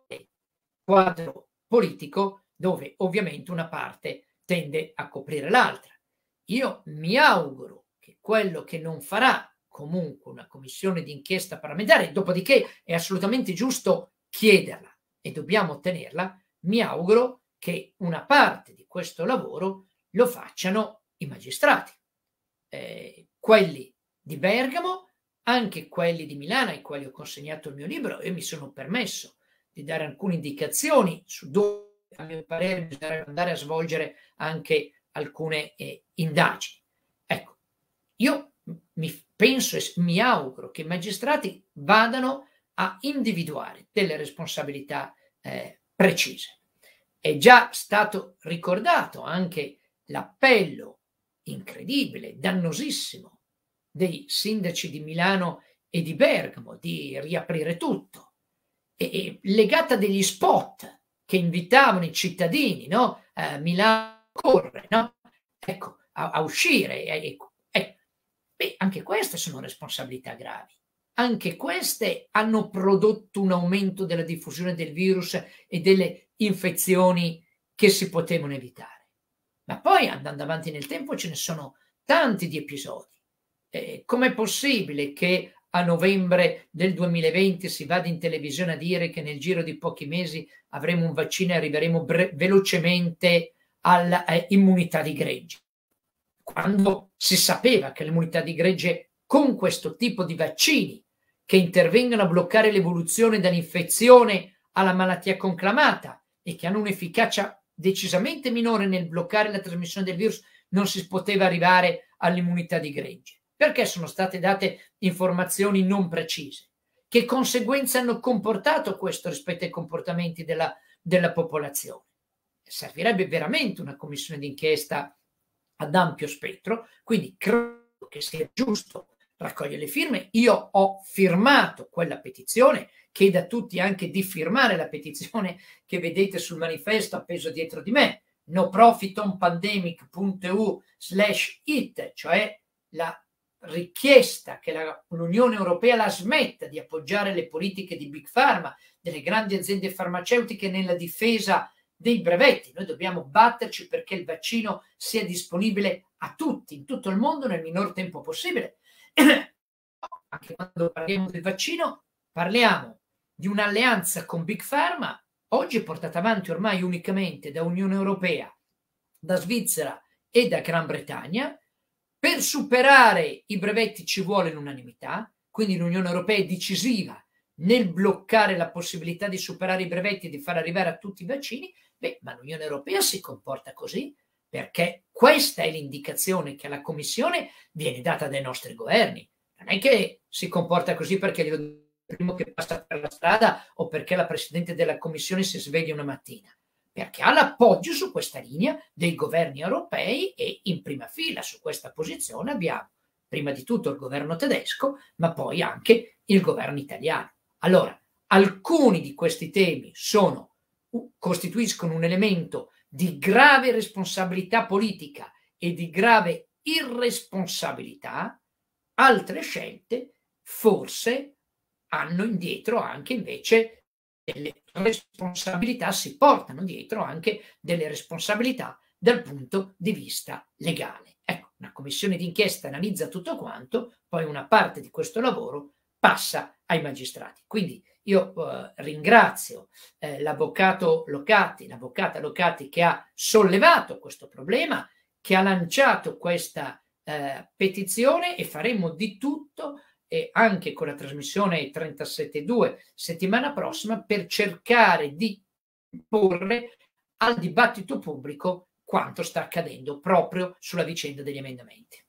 quadro politico dove ovviamente una parte tende a coprire l'altra. Io mi auguro che quello che non farà comunque una commissione d'inchiesta parlamentare, dopodiché è assolutamente giusto chiederla e dobbiamo ottenerla, mi auguro che una parte di questo lavoro lo facciano i magistrati. Eh, quelli di Bergamo, anche quelli di Milano ai quali ho consegnato il mio libro e mi sono permesso di dare alcune indicazioni su dove a mio parere bisognerebbe andare a svolgere anche alcune eh, indagini. Ecco, io mi penso e mi auguro che i magistrati vadano a individuare delle responsabilità eh, precise. È già stato ricordato anche l'appello incredibile, dannosissimo, dei sindaci di Milano e di Bergamo di riaprire tutto, e, e legata degli spot che invitavano i cittadini, no? Eh, Milano corre, no? Ecco, a, a uscire. E, e, beh, anche queste sono responsabilità gravi. Anche queste hanno prodotto un aumento della diffusione del virus e delle infezioni che si potevano evitare. Ma poi andando avanti nel tempo ce ne sono tanti di episodi. Eh, com'è possibile che a novembre del 2020 si vada in televisione a dire che nel giro di pochi mesi avremo un vaccino e arriveremo bre- velocemente all'immunità eh, di gregge? Quando si sapeva che l'immunità di gregge con questo tipo di vaccini che intervengono a bloccare l'evoluzione dall'infezione alla malattia conclamata e che hanno un'efficacia decisamente minore nel bloccare la trasmissione del virus, non si poteva arrivare all'immunità di gregge? Perché sono state date informazioni non precise? Che conseguenze hanno comportato questo rispetto ai comportamenti della, della popolazione? Servirebbe veramente una commissione d'inchiesta ad ampio spettro, quindi credo che sia giusto raccoglie le firme. Io ho firmato quella petizione, chiedo a tutti anche di firmare la petizione che vedete sul manifesto appeso dietro di me, noprofitonpandemic.eu slash it, cioè la richiesta che la, l'Unione Europea la smetta di appoggiare le politiche di Big Pharma, delle grandi aziende farmaceutiche nella difesa dei brevetti. Noi dobbiamo batterci perché il vaccino sia disponibile a tutti, in tutto il mondo, nel minor tempo possibile. anche quando parliamo del vaccino, parliamo di un'alleanza con Big Pharma, oggi portata avanti ormai unicamente da Unione Europea, da Svizzera e da Gran Bretagna. Per superare i brevetti ci vuole l'unanimità, quindi l'Unione Europea è decisiva nel bloccare la possibilità di superare i brevetti e di far arrivare a tutti i vaccini, beh, ma l'Unione Europea si comporta così, perché questa è l'indicazione che alla Commissione viene data dai nostri governi. Non è che si comporta così perché glielo dico il primo che passa per la strada o perché la Presidente della Commissione si sveglia una mattina, perché ha l'appoggio su questa linea dei governi europei e in prima fila su questa posizione abbiamo prima di tutto il governo tedesco, ma poi anche il governo italiano. Allora, alcuni di questi temi sono, costituiscono un elemento di grave responsabilità politica e di grave irresponsabilità, altre scelte forse hanno indietro anche invece delle responsabilità, si portano dietro anche delle responsabilità dal punto di vista legale. Ecco, una commissione d'inchiesta analizza tutto quanto, poi una parte di questo lavoro passa ai magistrati. Quindi io eh, ringrazio eh, l'avvocato Locati, l'avvocata Locati che ha sollevato questo problema, che ha lanciato questa eh, petizione e faremo di tutto e anche con la trasmissione 37.2 settimana prossima per cercare di porre al dibattito pubblico quanto sta accadendo proprio sulla vicenda degli emendamenti.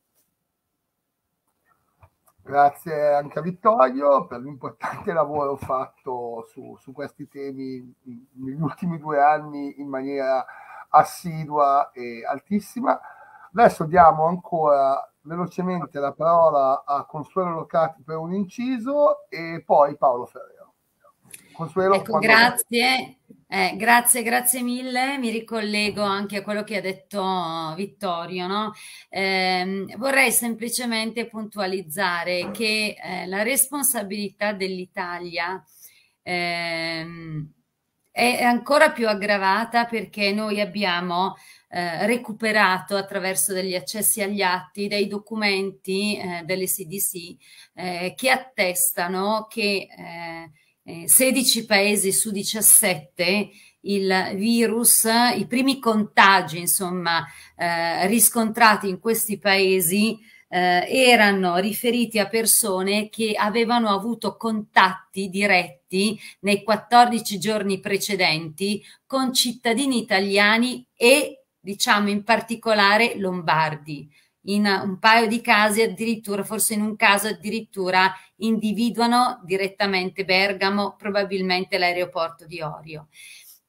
Grazie anche a Vittorio per l'importante lavoro fatto su, su questi temi negli ultimi due anni in maniera assidua e altissima. Adesso diamo ancora velocemente la parola a Consuelo Locati per un inciso e poi Paolo Ferreira. Consuelo, ecco, grazie. Eh, grazie, grazie mille. Mi ricollego anche a quello che ha detto Vittorio. No? Eh, vorrei semplicemente puntualizzare che eh, la responsabilità dell'Italia ehm, è ancora più aggravata perché noi abbiamo eh, recuperato attraverso degli accessi agli atti dei documenti eh, delle CDC eh, che attestano che 16 eh, paesi su 17 il virus, i primi contagi insomma eh, riscontrati in questi paesi eh, erano riferiti a persone che avevano avuto contatti diretti nei 14 giorni precedenti con cittadini italiani e diciamo in particolare lombardi. In un paio di casi, addirittura, forse in un caso addirittura individuano direttamente Bergamo, probabilmente l'aeroporto di Orio.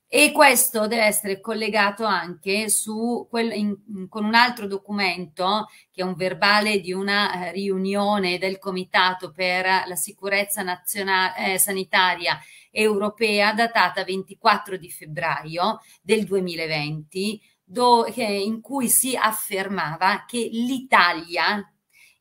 E questo deve essere collegato anche su quel, in, con un altro documento, che è un verbale di una eh, riunione del Comitato per la sicurezza nazionale, eh, sanitaria europea, datata 24 di febbraio del 2020, do, eh, in cui si affermava che l'Italia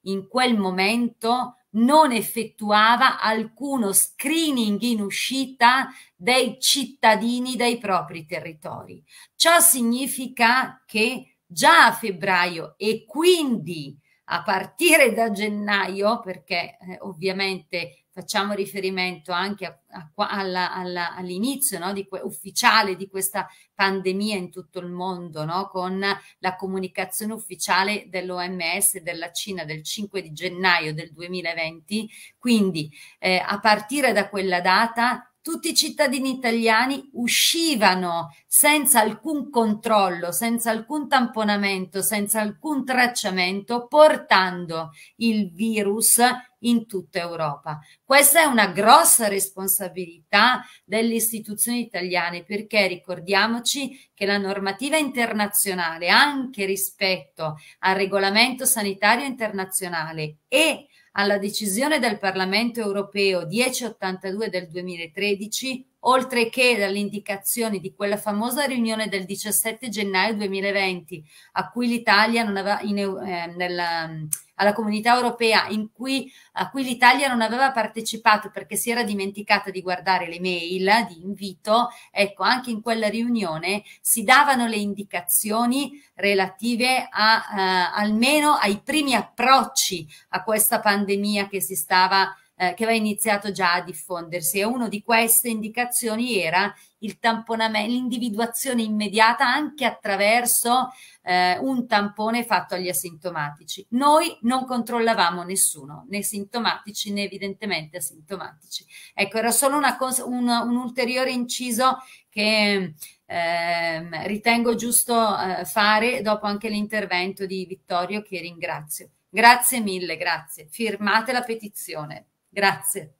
in quel momento non effettuava alcuno screening in uscita dei cittadini dai propri territori. Ciò significa che già a febbraio e quindi a partire da gennaio, perché eh, ovviamente facciamo riferimento anche a, a, alla, alla, all'inizio no, di ufficiale di questa pandemia in tutto il mondo, no, con la comunicazione ufficiale dell'OMS della Cina del 5 di gennaio del 2020. Quindi eh, a partire da quella data tutti i cittadini italiani uscivano senza alcun controllo, senza alcun tamponamento, senza alcun tracciamento, portando il virus in tutta Europa. Questa è una grossa responsabilità delle istituzioni italiane perché ricordiamoci che la normativa internazionale, anche rispetto al regolamento sanitario internazionale e alla decisione del Parlamento europeo 1082 del 2013, oltre che dalle indicazioni di quella famosa riunione del 17 gennaio 2020, a cui l'Italia non aveva in, eh, nella, alla comunità europea in cui, a cui l'Italia non aveva partecipato perché si era dimenticata di guardare le mail di invito, ecco, anche in quella riunione si davano le indicazioni relative a, eh, almeno ai primi approcci a questa pandemia che si stava eh, che aveva iniziato già a diffondersi e una di queste indicazioni era il tamponamento, l'individuazione immediata anche attraverso eh, un tampone fatto agli asintomatici. Noi non controllavamo nessuno, né sintomatici né evidentemente asintomatici. Ecco, era solo una un, un, ulteriore inciso che eh, ritengo giusto eh, fare dopo anche l'intervento di Vittorio che ringrazio. Grazie mille, grazie. Firmate la petizione. Grazie.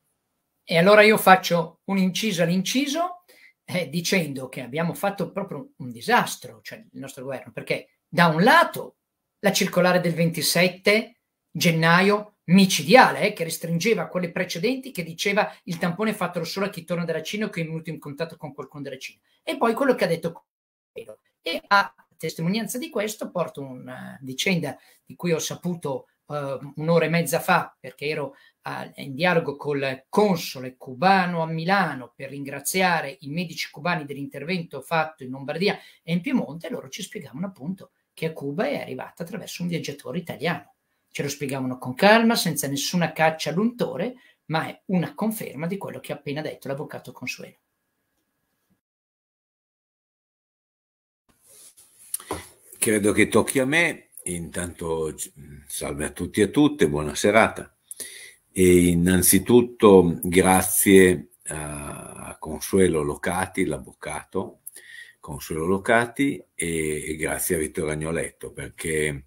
E allora io faccio un inciso all'inciso eh, dicendo che abbiamo fatto proprio un disastro, cioè il nostro governo, perché da un lato la circolare del 27 gennaio micidiale eh, che restringeva quelle precedenti che diceva il tampone fatelo solo a chi torna dalla Cina o che è venuto in contatto con qualcuno della Cina e poi quello che ha detto e a testimonianza di questo porto una vicenda di cui ho saputo uh, un'ora e mezza fa, perché ero uh, in dialogo col console cubano a Milano per ringraziare i medici cubani dell'intervento fatto in Lombardia e in Piemonte, loro ci spiegavano appunto che a Cuba è arrivata attraverso un viaggiatore italiano. Ce lo spiegavano con calma, senza nessuna caccia all'untore, ma è una conferma di quello che ha appena detto l'avvocato Consuelo. credo che tocchi a me. Intanto salve a tutti e a tutte, buona serata e innanzitutto grazie a Consuelo Locati, l'avvocato Consuelo Locati e grazie a Vittorio Agnoletto perché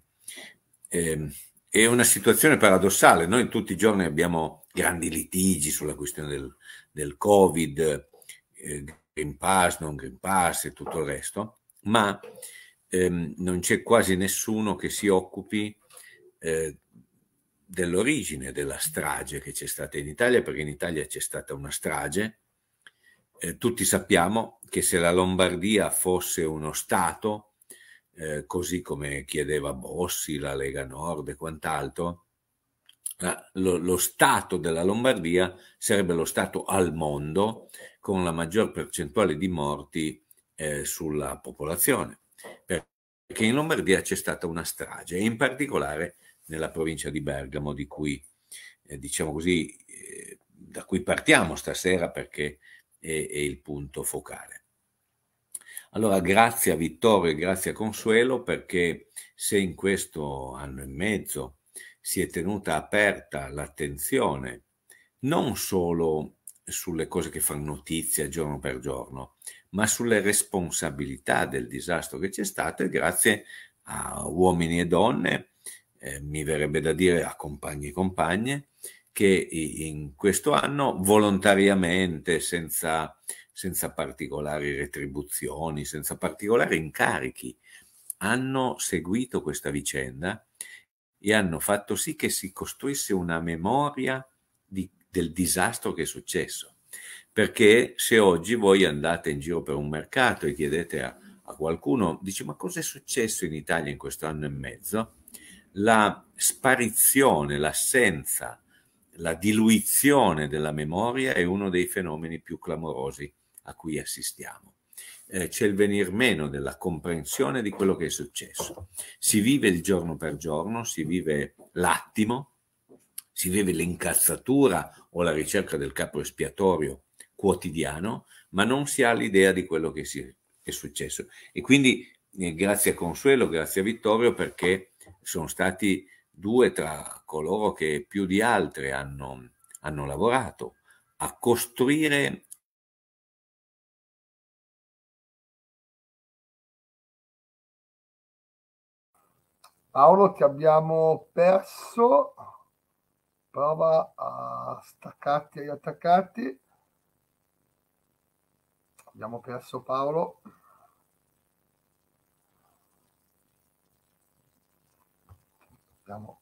ehm, è una situazione paradossale, noi tutti i giorni abbiamo grandi litigi sulla questione del, del Covid, eh, Green Pass, non Green Pass e tutto il resto, ma ehm, non c'è quasi nessuno che si occupi eh, dell'origine della strage che c'è stata in Italia, perché in Italia c'è stata una strage. Eh, tutti sappiamo che se la Lombardia fosse uno Stato, eh, così come chiedeva Bossi, la Lega Nord e quant'altro, lo, lo, Stato della Lombardia sarebbe lo Stato al mondo con la maggior percentuale di morti eh, sulla popolazione che in Lombardia c'è stata una strage, in particolare nella provincia di Bergamo, di cui, eh, diciamo così, eh, da cui partiamo stasera perché è, è, il punto focale. Allora, grazie a Vittorio e grazie a Consuelo perché se in questo anno e mezzo si è tenuta aperta l'attenzione non solo sulle cose che fanno notizia giorno per giorno, ma sulle responsabilità del disastro che c'è stato e grazie a uomini e donne, eh, mi verrebbe da dire a compagni e compagne, che in questo anno volontariamente, senza, senza particolari retribuzioni, senza particolari incarichi, hanno seguito questa vicenda e hanno fatto sì che si costruisse una memoria di, del disastro che è successo perché se oggi voi andate in giro per un mercato e chiedete a, a qualcuno, dice ma cosa è successo in Italia in questo anno e mezzo? La sparizione, l'assenza, la diluizione della memoria è uno dei fenomeni più clamorosi a cui assistiamo. Eh, c'è il venir meno della comprensione di quello che è successo. Si vive il giorno per giorno, si vive l'attimo, si vive l'incazzatura o la ricerca del capo espiatorio quotidiano, ma non si ha l'idea di quello che è successo. E quindi eh, grazie a Consuelo, grazie a Vittorio, perché sono stati due tra coloro che più di altri hanno, hanno lavorato a costruire Paolo ti abbiamo perso prova a staccarti e attaccarti Abbiamo perso Paolo. Abbiamo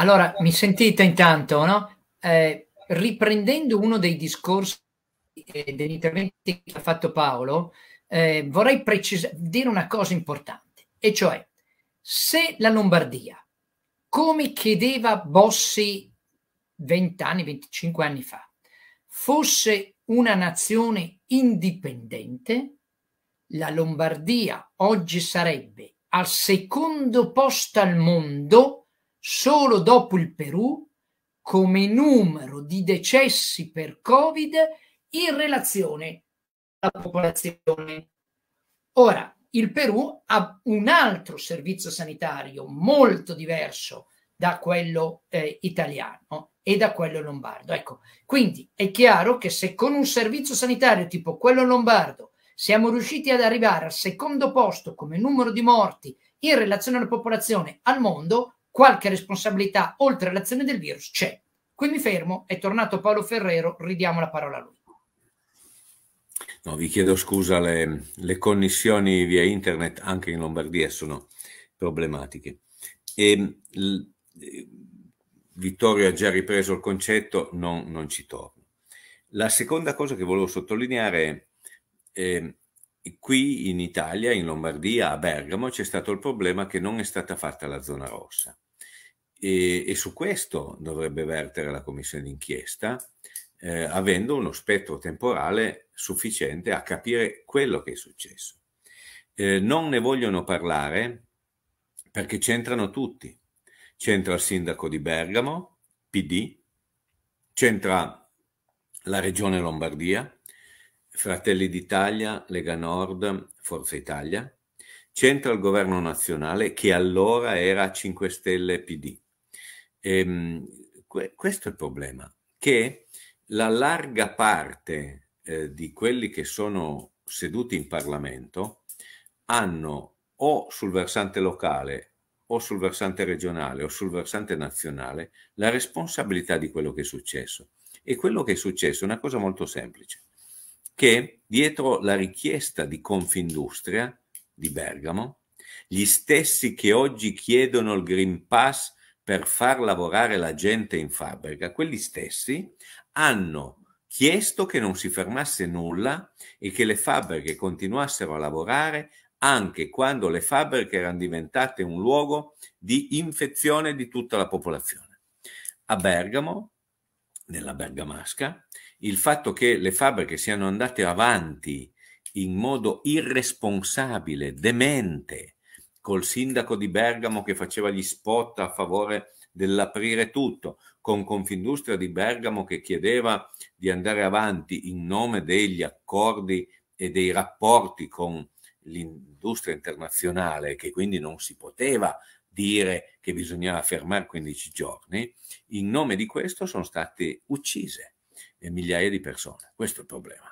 Allora, mi sentite intanto, no? Eh, riprendendo uno dei discorsi eh, degli interventi che ha fatto Paolo, eh, vorrei precis- dire una cosa importante, e cioè se la Lombardia, come chiedeva Bossi 20 anni, 25 anni fa, fosse una nazione indipendente, la Lombardia oggi sarebbe al secondo posto al mondo solo dopo il Perù come numero di decessi per Covid in relazione alla popolazione. Ora, il Perù ha un altro servizio sanitario molto diverso da quello eh, italiano e da quello lombardo. Ecco, quindi è chiaro che se con un servizio sanitario tipo quello lombardo siamo riusciti ad arrivare al secondo posto come numero di morti in relazione alla popolazione al mondo, qualche responsabilità oltre all'azione del virus c'è. Qui mi fermo, è tornato Paolo Ferrero, ridiamo la parola a lui. No, vi chiedo scusa, le, le, connessioni via internet anche in Lombardia sono problematiche. E, l, eh, Vittorio ha già ripreso il concetto, non, non, ci torno. La seconda cosa che volevo sottolineare è, ehm, qui in Italia, in Lombardia, a Bergamo, c'è stato il problema che non è stata fatta la zona rossa. E, e su questo dovrebbe vertere la commissione d'inchiesta, eh, avendo uno spettro temporale sufficiente a capire quello che è successo. Eh, non ne vogliono parlare perché c'entrano tutti. C'entra il sindaco di Bergamo, PD, c'entra la regione Lombardia, Fratelli d'Italia, Lega Nord, Forza Italia, c'entra il governo nazionale che allora era 5 Stelle PD. E, ehm, questo è il problema, che la larga parte eh, di quelli che sono seduti in Parlamento hanno o sul versante locale o sul versante regionale o sul versante nazionale la responsabilità di quello che è successo. E quello che è successo è una cosa molto semplice che dietro la richiesta di Confindustria di Bergamo, gli stessi che oggi chiedono il Green Pass per far lavorare la gente in fabbrica, quelli stessi hanno chiesto che non si fermasse nulla e che le fabbriche continuassero a lavorare anche quando le fabbriche erano diventate un luogo di infezione di tutta la popolazione. A Bergamo, nella Bergamasca, il fatto che le fabbriche siano andate avanti in modo irresponsabile, demente, col sindaco di Bergamo che faceva gli spot a favore dell'aprire tutto, con Confindustria di Bergamo che chiedeva di andare avanti in nome degli accordi e dei rapporti con l'industria internazionale, che quindi non si poteva dire che bisognava fermare 15 giorni, in nome di questo sono state uccise migliaia di persone. Questo è il problema.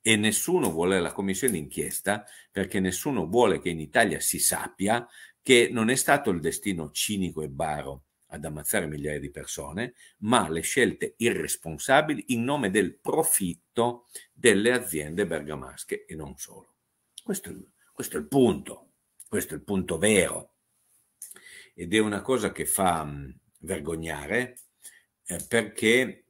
E nessuno vuole la commissione d'inchiesta perché nessuno vuole che in Italia si sappia che non è stato il destino cinico e baro ad ammazzare migliaia di persone, ma le scelte irresponsabili in nome del profitto delle aziende bergamasche e non solo. Questo è, questo è il punto, questo è il punto vero. Ed è una cosa che fa mh, vergognare eh, perché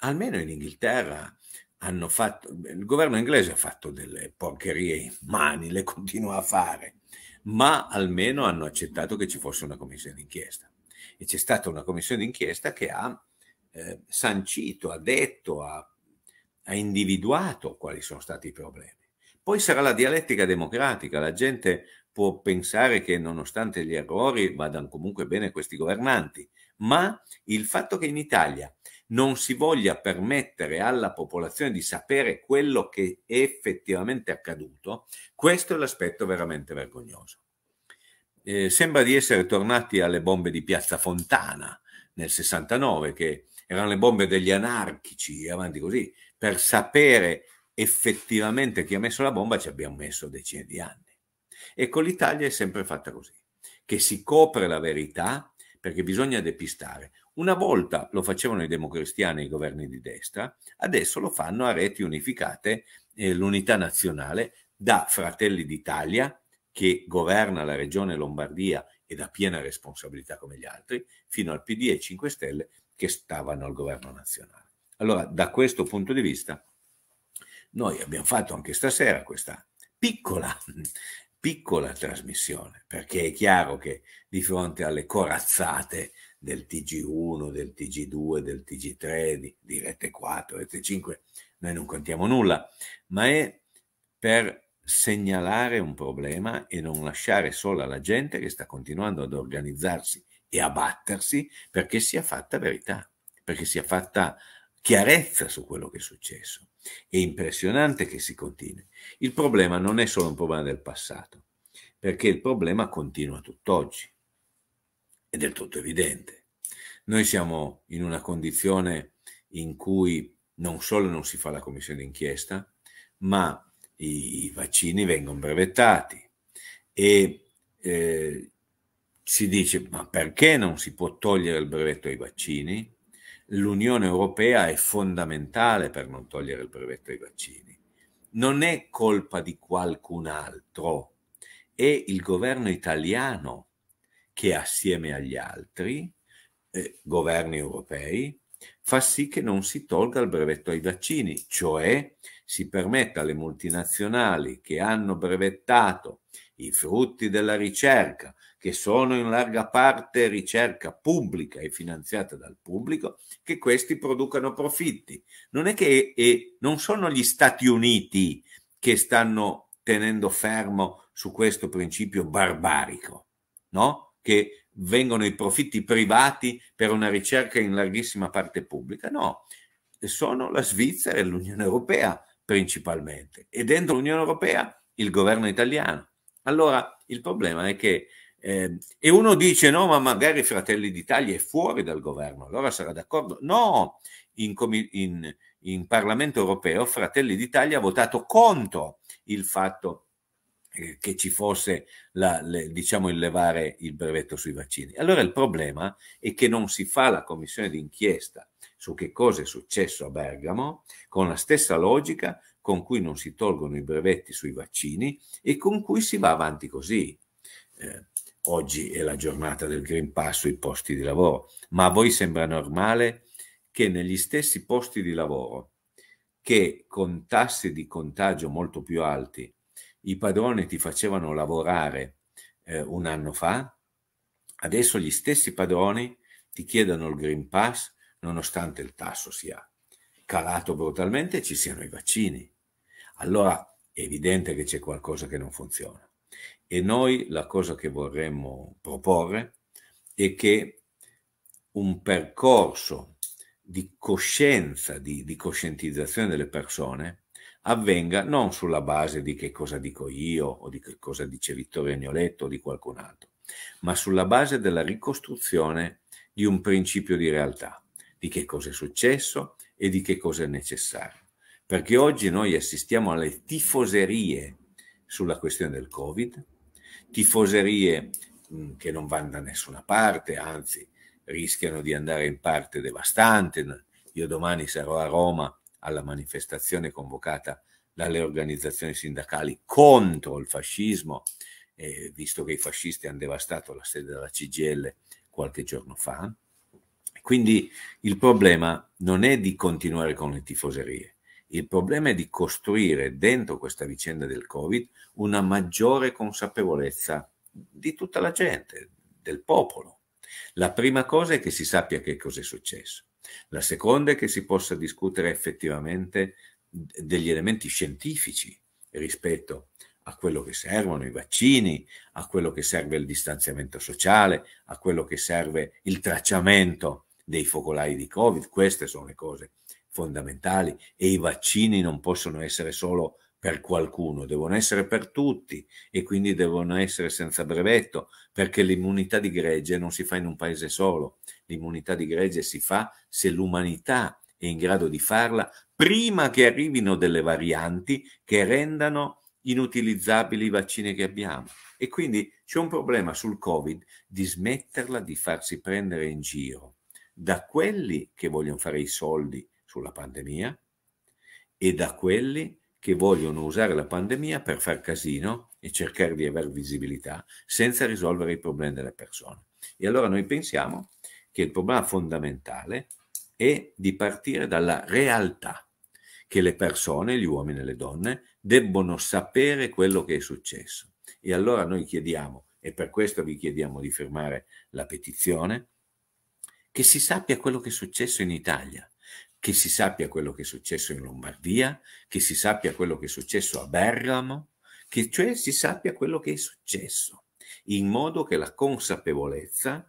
almeno in Inghilterra hanno fatto, il governo inglese ha fatto delle porcherie in mani, le continua a fare, ma almeno hanno accettato che ci fosse una commissione d'inchiesta. E c'è stata una commissione d'inchiesta che ha eh, sancito, ha detto, ha, ha individuato quali sono stati i problemi. Poi sarà la dialettica democratica, la gente può pensare che nonostante gli errori vadano comunque bene questi governanti, ma il fatto che in Italia non si voglia permettere alla popolazione di sapere quello che è effettivamente accaduto, questo è l'aspetto veramente vergognoso. Eh, sembra di essere tornati alle bombe di Piazza Fontana nel 69, che erano le bombe degli anarchici, avanti così, per sapere effettivamente chi ha messo la bomba ci abbiamo messo decine di anni. E con l'Italia è sempre fatta così, che si copre la verità perché bisogna depistare. Una volta lo facevano i democristiani i governi di destra, adesso lo fanno a reti unificate eh, l'unità nazionale da Fratelli d'Italia, che governa la regione Lombardia ed ha piena responsabilità come gli altri, fino al PD e 5 Stelle che stavano al governo nazionale. Allora, da questo punto di vista, noi abbiamo fatto anche stasera questa piccola, piccola trasmissione, perché è chiaro che di fronte alle corazzate del TG1, del TG2, del TG3, di, di rete 4, rete 5, noi non contiamo nulla, ma è per segnalare un problema e non lasciare sola la gente che sta continuando ad organizzarsi e a battersi perché sia fatta verità, perché sia fatta chiarezza su quello che è successo. È impressionante che si continui. Il problema non è solo un problema del passato, perché il problema continua tutt'oggi è del tutto evidente. Noi siamo in una condizione in cui non solo non si fa la commissione d'inchiesta, ma i vaccini vengono brevettati e eh, si dice ma perché non si può togliere il brevetto ai vaccini? L'Unione Europea è fondamentale per non togliere il brevetto ai vaccini. Non è colpa di qualcun altro, è il governo italiano che assieme agli altri eh, governi europei fa sì che non si tolga il brevetto ai vaccini, cioè si permetta alle multinazionali che hanno brevettato i frutti della ricerca, che sono in larga parte ricerca pubblica e finanziata dal pubblico, che questi producano profitti. Non è che e non sono gli Stati Uniti che stanno tenendo fermo su questo principio barbarico, no? che vengono i profitti privati per una ricerca in larghissima parte pubblica, no, sono la Svizzera e l'Unione Europea principalmente e dentro l'Unione Europea il governo italiano. Allora il problema è che eh, e uno dice no, ma magari Fratelli d'Italia è fuori dal governo, allora sarà d'accordo. No, in, in, in Parlamento europeo Fratelli d'Italia ha votato contro il fatto che eh, che ci fosse la, le, diciamo il levare il brevetto sui vaccini. Allora il problema è che non si fa la commissione d'inchiesta su che cosa è successo a Bergamo con la stessa logica con cui non si tolgono i brevetti sui vaccini e con cui si va avanti così. Eh, oggi è la giornata del Green Pass sui posti di lavoro, ma a voi sembra normale che negli stessi posti di lavoro che con tassi di contagio molto più alti i padroni ti facevano lavorare eh, un anno fa, adesso gli stessi padroni ti chiedono il Green Pass nonostante il tasso sia calato brutalmente e ci siano i vaccini. Allora è evidente che c'è qualcosa che non funziona. E noi la cosa che vorremmo proporre è che un percorso di coscienza, di, di coscientizzazione delle persone, avvenga non sulla base di che cosa dico io o di che cosa dice Vittorio Agnoletto o di qualcun altro, ma sulla base della ricostruzione di un principio di realtà, di che cosa è successo e di che cosa è necessario. Perché oggi noi assistiamo alle tifoserie sulla questione del Covid, tifoserie che non vanno da nessuna parte, anzi rischiano di andare in parte devastante. Io domani sarò a Roma alla manifestazione convocata dalle organizzazioni sindacali contro il fascismo, eh, visto che i fascisti hanno devastato la sede della CGL qualche giorno fa. Quindi il problema non è di continuare con le tifoserie, il problema è di costruire dentro questa vicenda del Covid una maggiore consapevolezza di tutta la gente, del popolo. La prima cosa è che si sappia che cosa è successo. La seconda è che si possa discutere effettivamente degli elementi scientifici rispetto a quello che servono i vaccini, a quello che serve il distanziamento sociale, a quello che serve il tracciamento dei focolai di Covid. Queste sono le cose fondamentali e i vaccini non possono essere solo per qualcuno, devono essere per tutti e quindi devono essere senza brevetto perché l'immunità di gregge non si fa in un paese solo l'immunità di gregge si fa se l'umanità è in grado di farla prima che arrivino delle varianti che rendano inutilizzabili i vaccini che abbiamo. E quindi c'è un problema sul Covid di smetterla di farsi prendere in giro da quelli che vogliono fare i soldi sulla pandemia e da quelli che vogliono usare la pandemia per far casino e cercare di avere visibilità senza risolvere i problemi delle persone. E allora noi pensiamo che il problema fondamentale è di partire dalla realtà che le persone, gli uomini e le donne, debbono sapere quello che è successo. E allora noi chiediamo, e per questo vi chiediamo di firmare la petizione, che si sappia quello che è successo in Italia, che si sappia quello che è successo in Lombardia, che si sappia quello che è successo a Bergamo, che cioè si sappia quello che è successo, in modo che la consapevolezza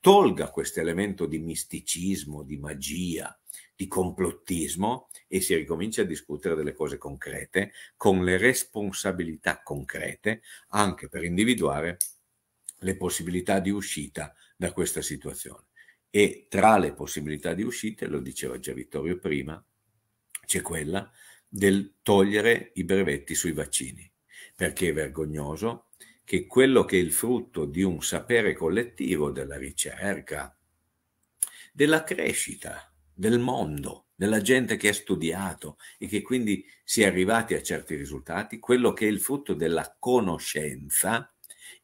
tolga questo elemento di misticismo, di magia, di complottismo e si ricomincia a discutere delle cose concrete con le responsabilità concrete anche per individuare le possibilità di uscita da questa situazione. E tra le possibilità di uscita, lo diceva già Vittorio prima, c'è quella del togliere i brevetti sui vaccini, perché è vergognoso che quello che è il frutto di un sapere collettivo, della ricerca, della crescita, del mondo, della gente che ha studiato e che quindi si è arrivati a certi risultati, quello che è il frutto della conoscenza,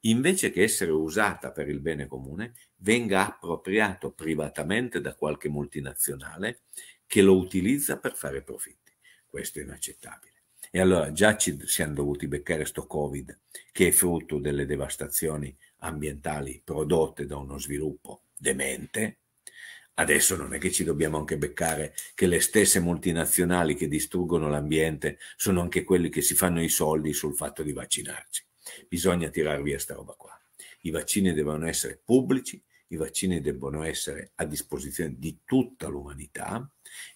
invece che essere usata per il bene comune, venga appropriato privatamente da qualche multinazionale che lo utilizza per fare profitti. Questo è inaccettabile. E allora già ci siamo dovuti beccare questo Covid, che è frutto delle devastazioni ambientali prodotte da uno sviluppo demente. Adesso non è che ci dobbiamo anche beccare che le stesse multinazionali che distruggono l'ambiente sono anche quelli che si fanno i soldi sul fatto di vaccinarci. Bisogna tirar via sta roba qua. I vaccini devono essere pubblici, i vaccini debbono essere a disposizione di tutta l'umanità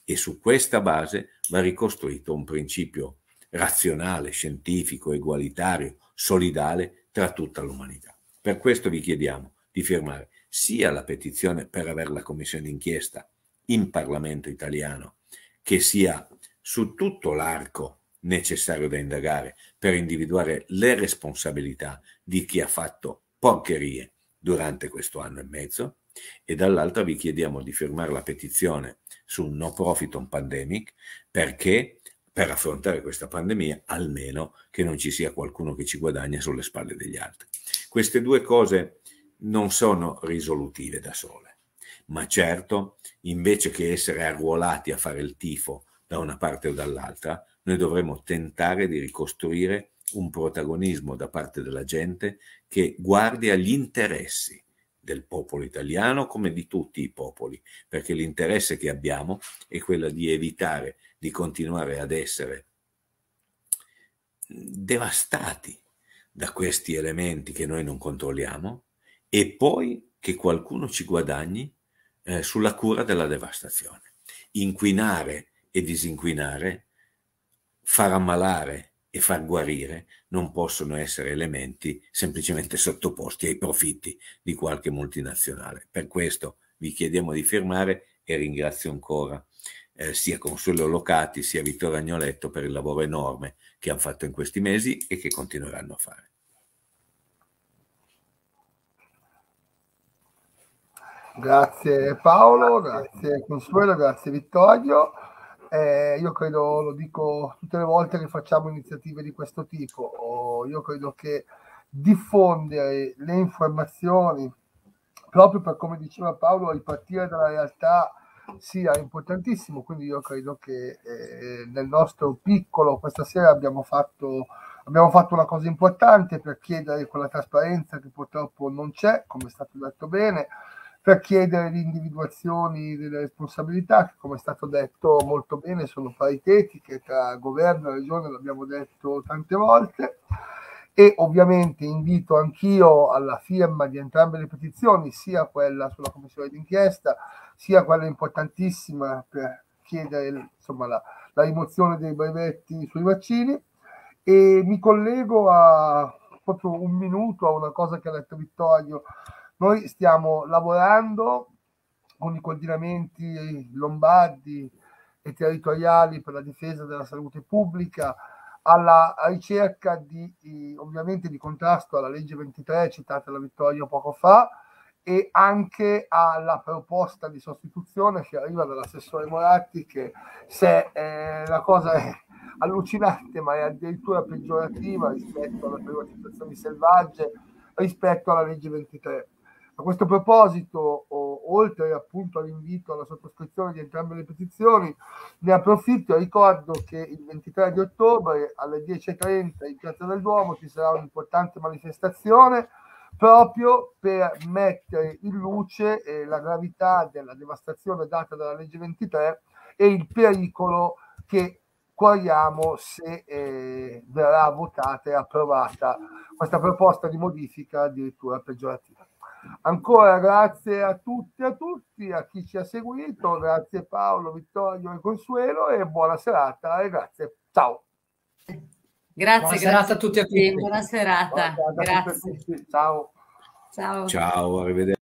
e su questa base va ricostruito un principio razionale, scientifico, egualitario, solidale tra tutta l'umanità. Per questo vi chiediamo di firmare sia la petizione per avere la commissione d'inchiesta in Parlamento italiano, che sia su tutto l'arco necessario da indagare per individuare le responsabilità di chi ha fatto porcherie durante questo anno e mezzo e dall'altra vi chiediamo di firmare la petizione sul no profit on pandemic perché per affrontare questa pandemia, almeno che non ci sia qualcuno che ci guadagna sulle spalle degli altri. Queste due cose non sono risolutive da sole, ma certo, invece che essere arruolati a fare il tifo da una parte o dall'altra, noi dovremmo tentare di ricostruire un protagonismo da parte della gente che guardi agli interessi del popolo italiano come di tutti i popoli, perché l'interesse che abbiamo è quello di evitare di continuare ad essere devastati da questi elementi che noi non controlliamo e poi che qualcuno ci guadagni eh, sulla cura della devastazione. Inquinare e disinquinare, far ammalare e far guarire non possono essere elementi semplicemente sottoposti ai profitti di qualche multinazionale. Per questo vi chiediamo di firmare e ringrazio ancora eh, sia Consuelo Locati sia Vittorio Agnoletto per il lavoro enorme che hanno fatto in questi mesi e che continueranno a fare. Grazie Paolo, grazie Consuelo, grazie Vittorio. Eh, io credo, lo dico tutte le volte che facciamo iniziative di questo tipo, oh, io credo che diffondere le informazioni, proprio per come diceva Paolo, ripartire dalla realtà Ecco. sia importantissimo, quindi io credo che eh, nel nostro piccolo questa sera abbiamo fatto, abbiamo fatto una cosa importante per chiedere quella trasparenza che purtroppo non c'è, come è stato detto bene, per chiedere le individuazioni delle responsabilità che come è stato detto molto bene sono paritetiche tra governo e regione, l'abbiamo detto tante volte e ovviamente invito anch'io alla firma di entrambe le petizioni, sia quella sulla commissione d'inchiesta, sia quella importantissima per chiedere insomma, la, la rimozione dei brevetti sui vaccini. E mi collego a proprio un minuto a una cosa che ha detto Vittorio. Noi stiamo lavorando con i coordinamenti lombardi e territoriali per la difesa della salute pubblica alla ricerca di, ovviamente di contrasto alla legge 23 citata da Vittorio poco fa e anche alla proposta di sostituzione che arriva dall'assessore Moratti che se eh, la cosa è allucinante ma è addirittura peggiorativa rispetto alle privatizzazioni selvagge rispetto alla legge 23. A questo proposito oh, oltre appunto all'invito alla sottoscrizione di entrambe le petizioni, ne approfitto e ricordo che il 23 di ottobre alle 10.30 in Piazza del Duomo ci sarà un'importante manifestazione proprio per mettere in luce eh, la gravità della devastazione data dalla legge 23 e il pericolo che corriamo se eh, verrà votata e approvata questa proposta di modifica addirittura peggiorativa. Ancora grazie a tutti, a tutti, a chi ci ha seguito, grazie Paolo, Vittorio e Consuelo e buona serata e grazie. Ciao. Grazie, buona grazie a tutti e a tutti. Buona serata. Buona serata grazie. Ciao. Ciao. Ciao, arrivederci.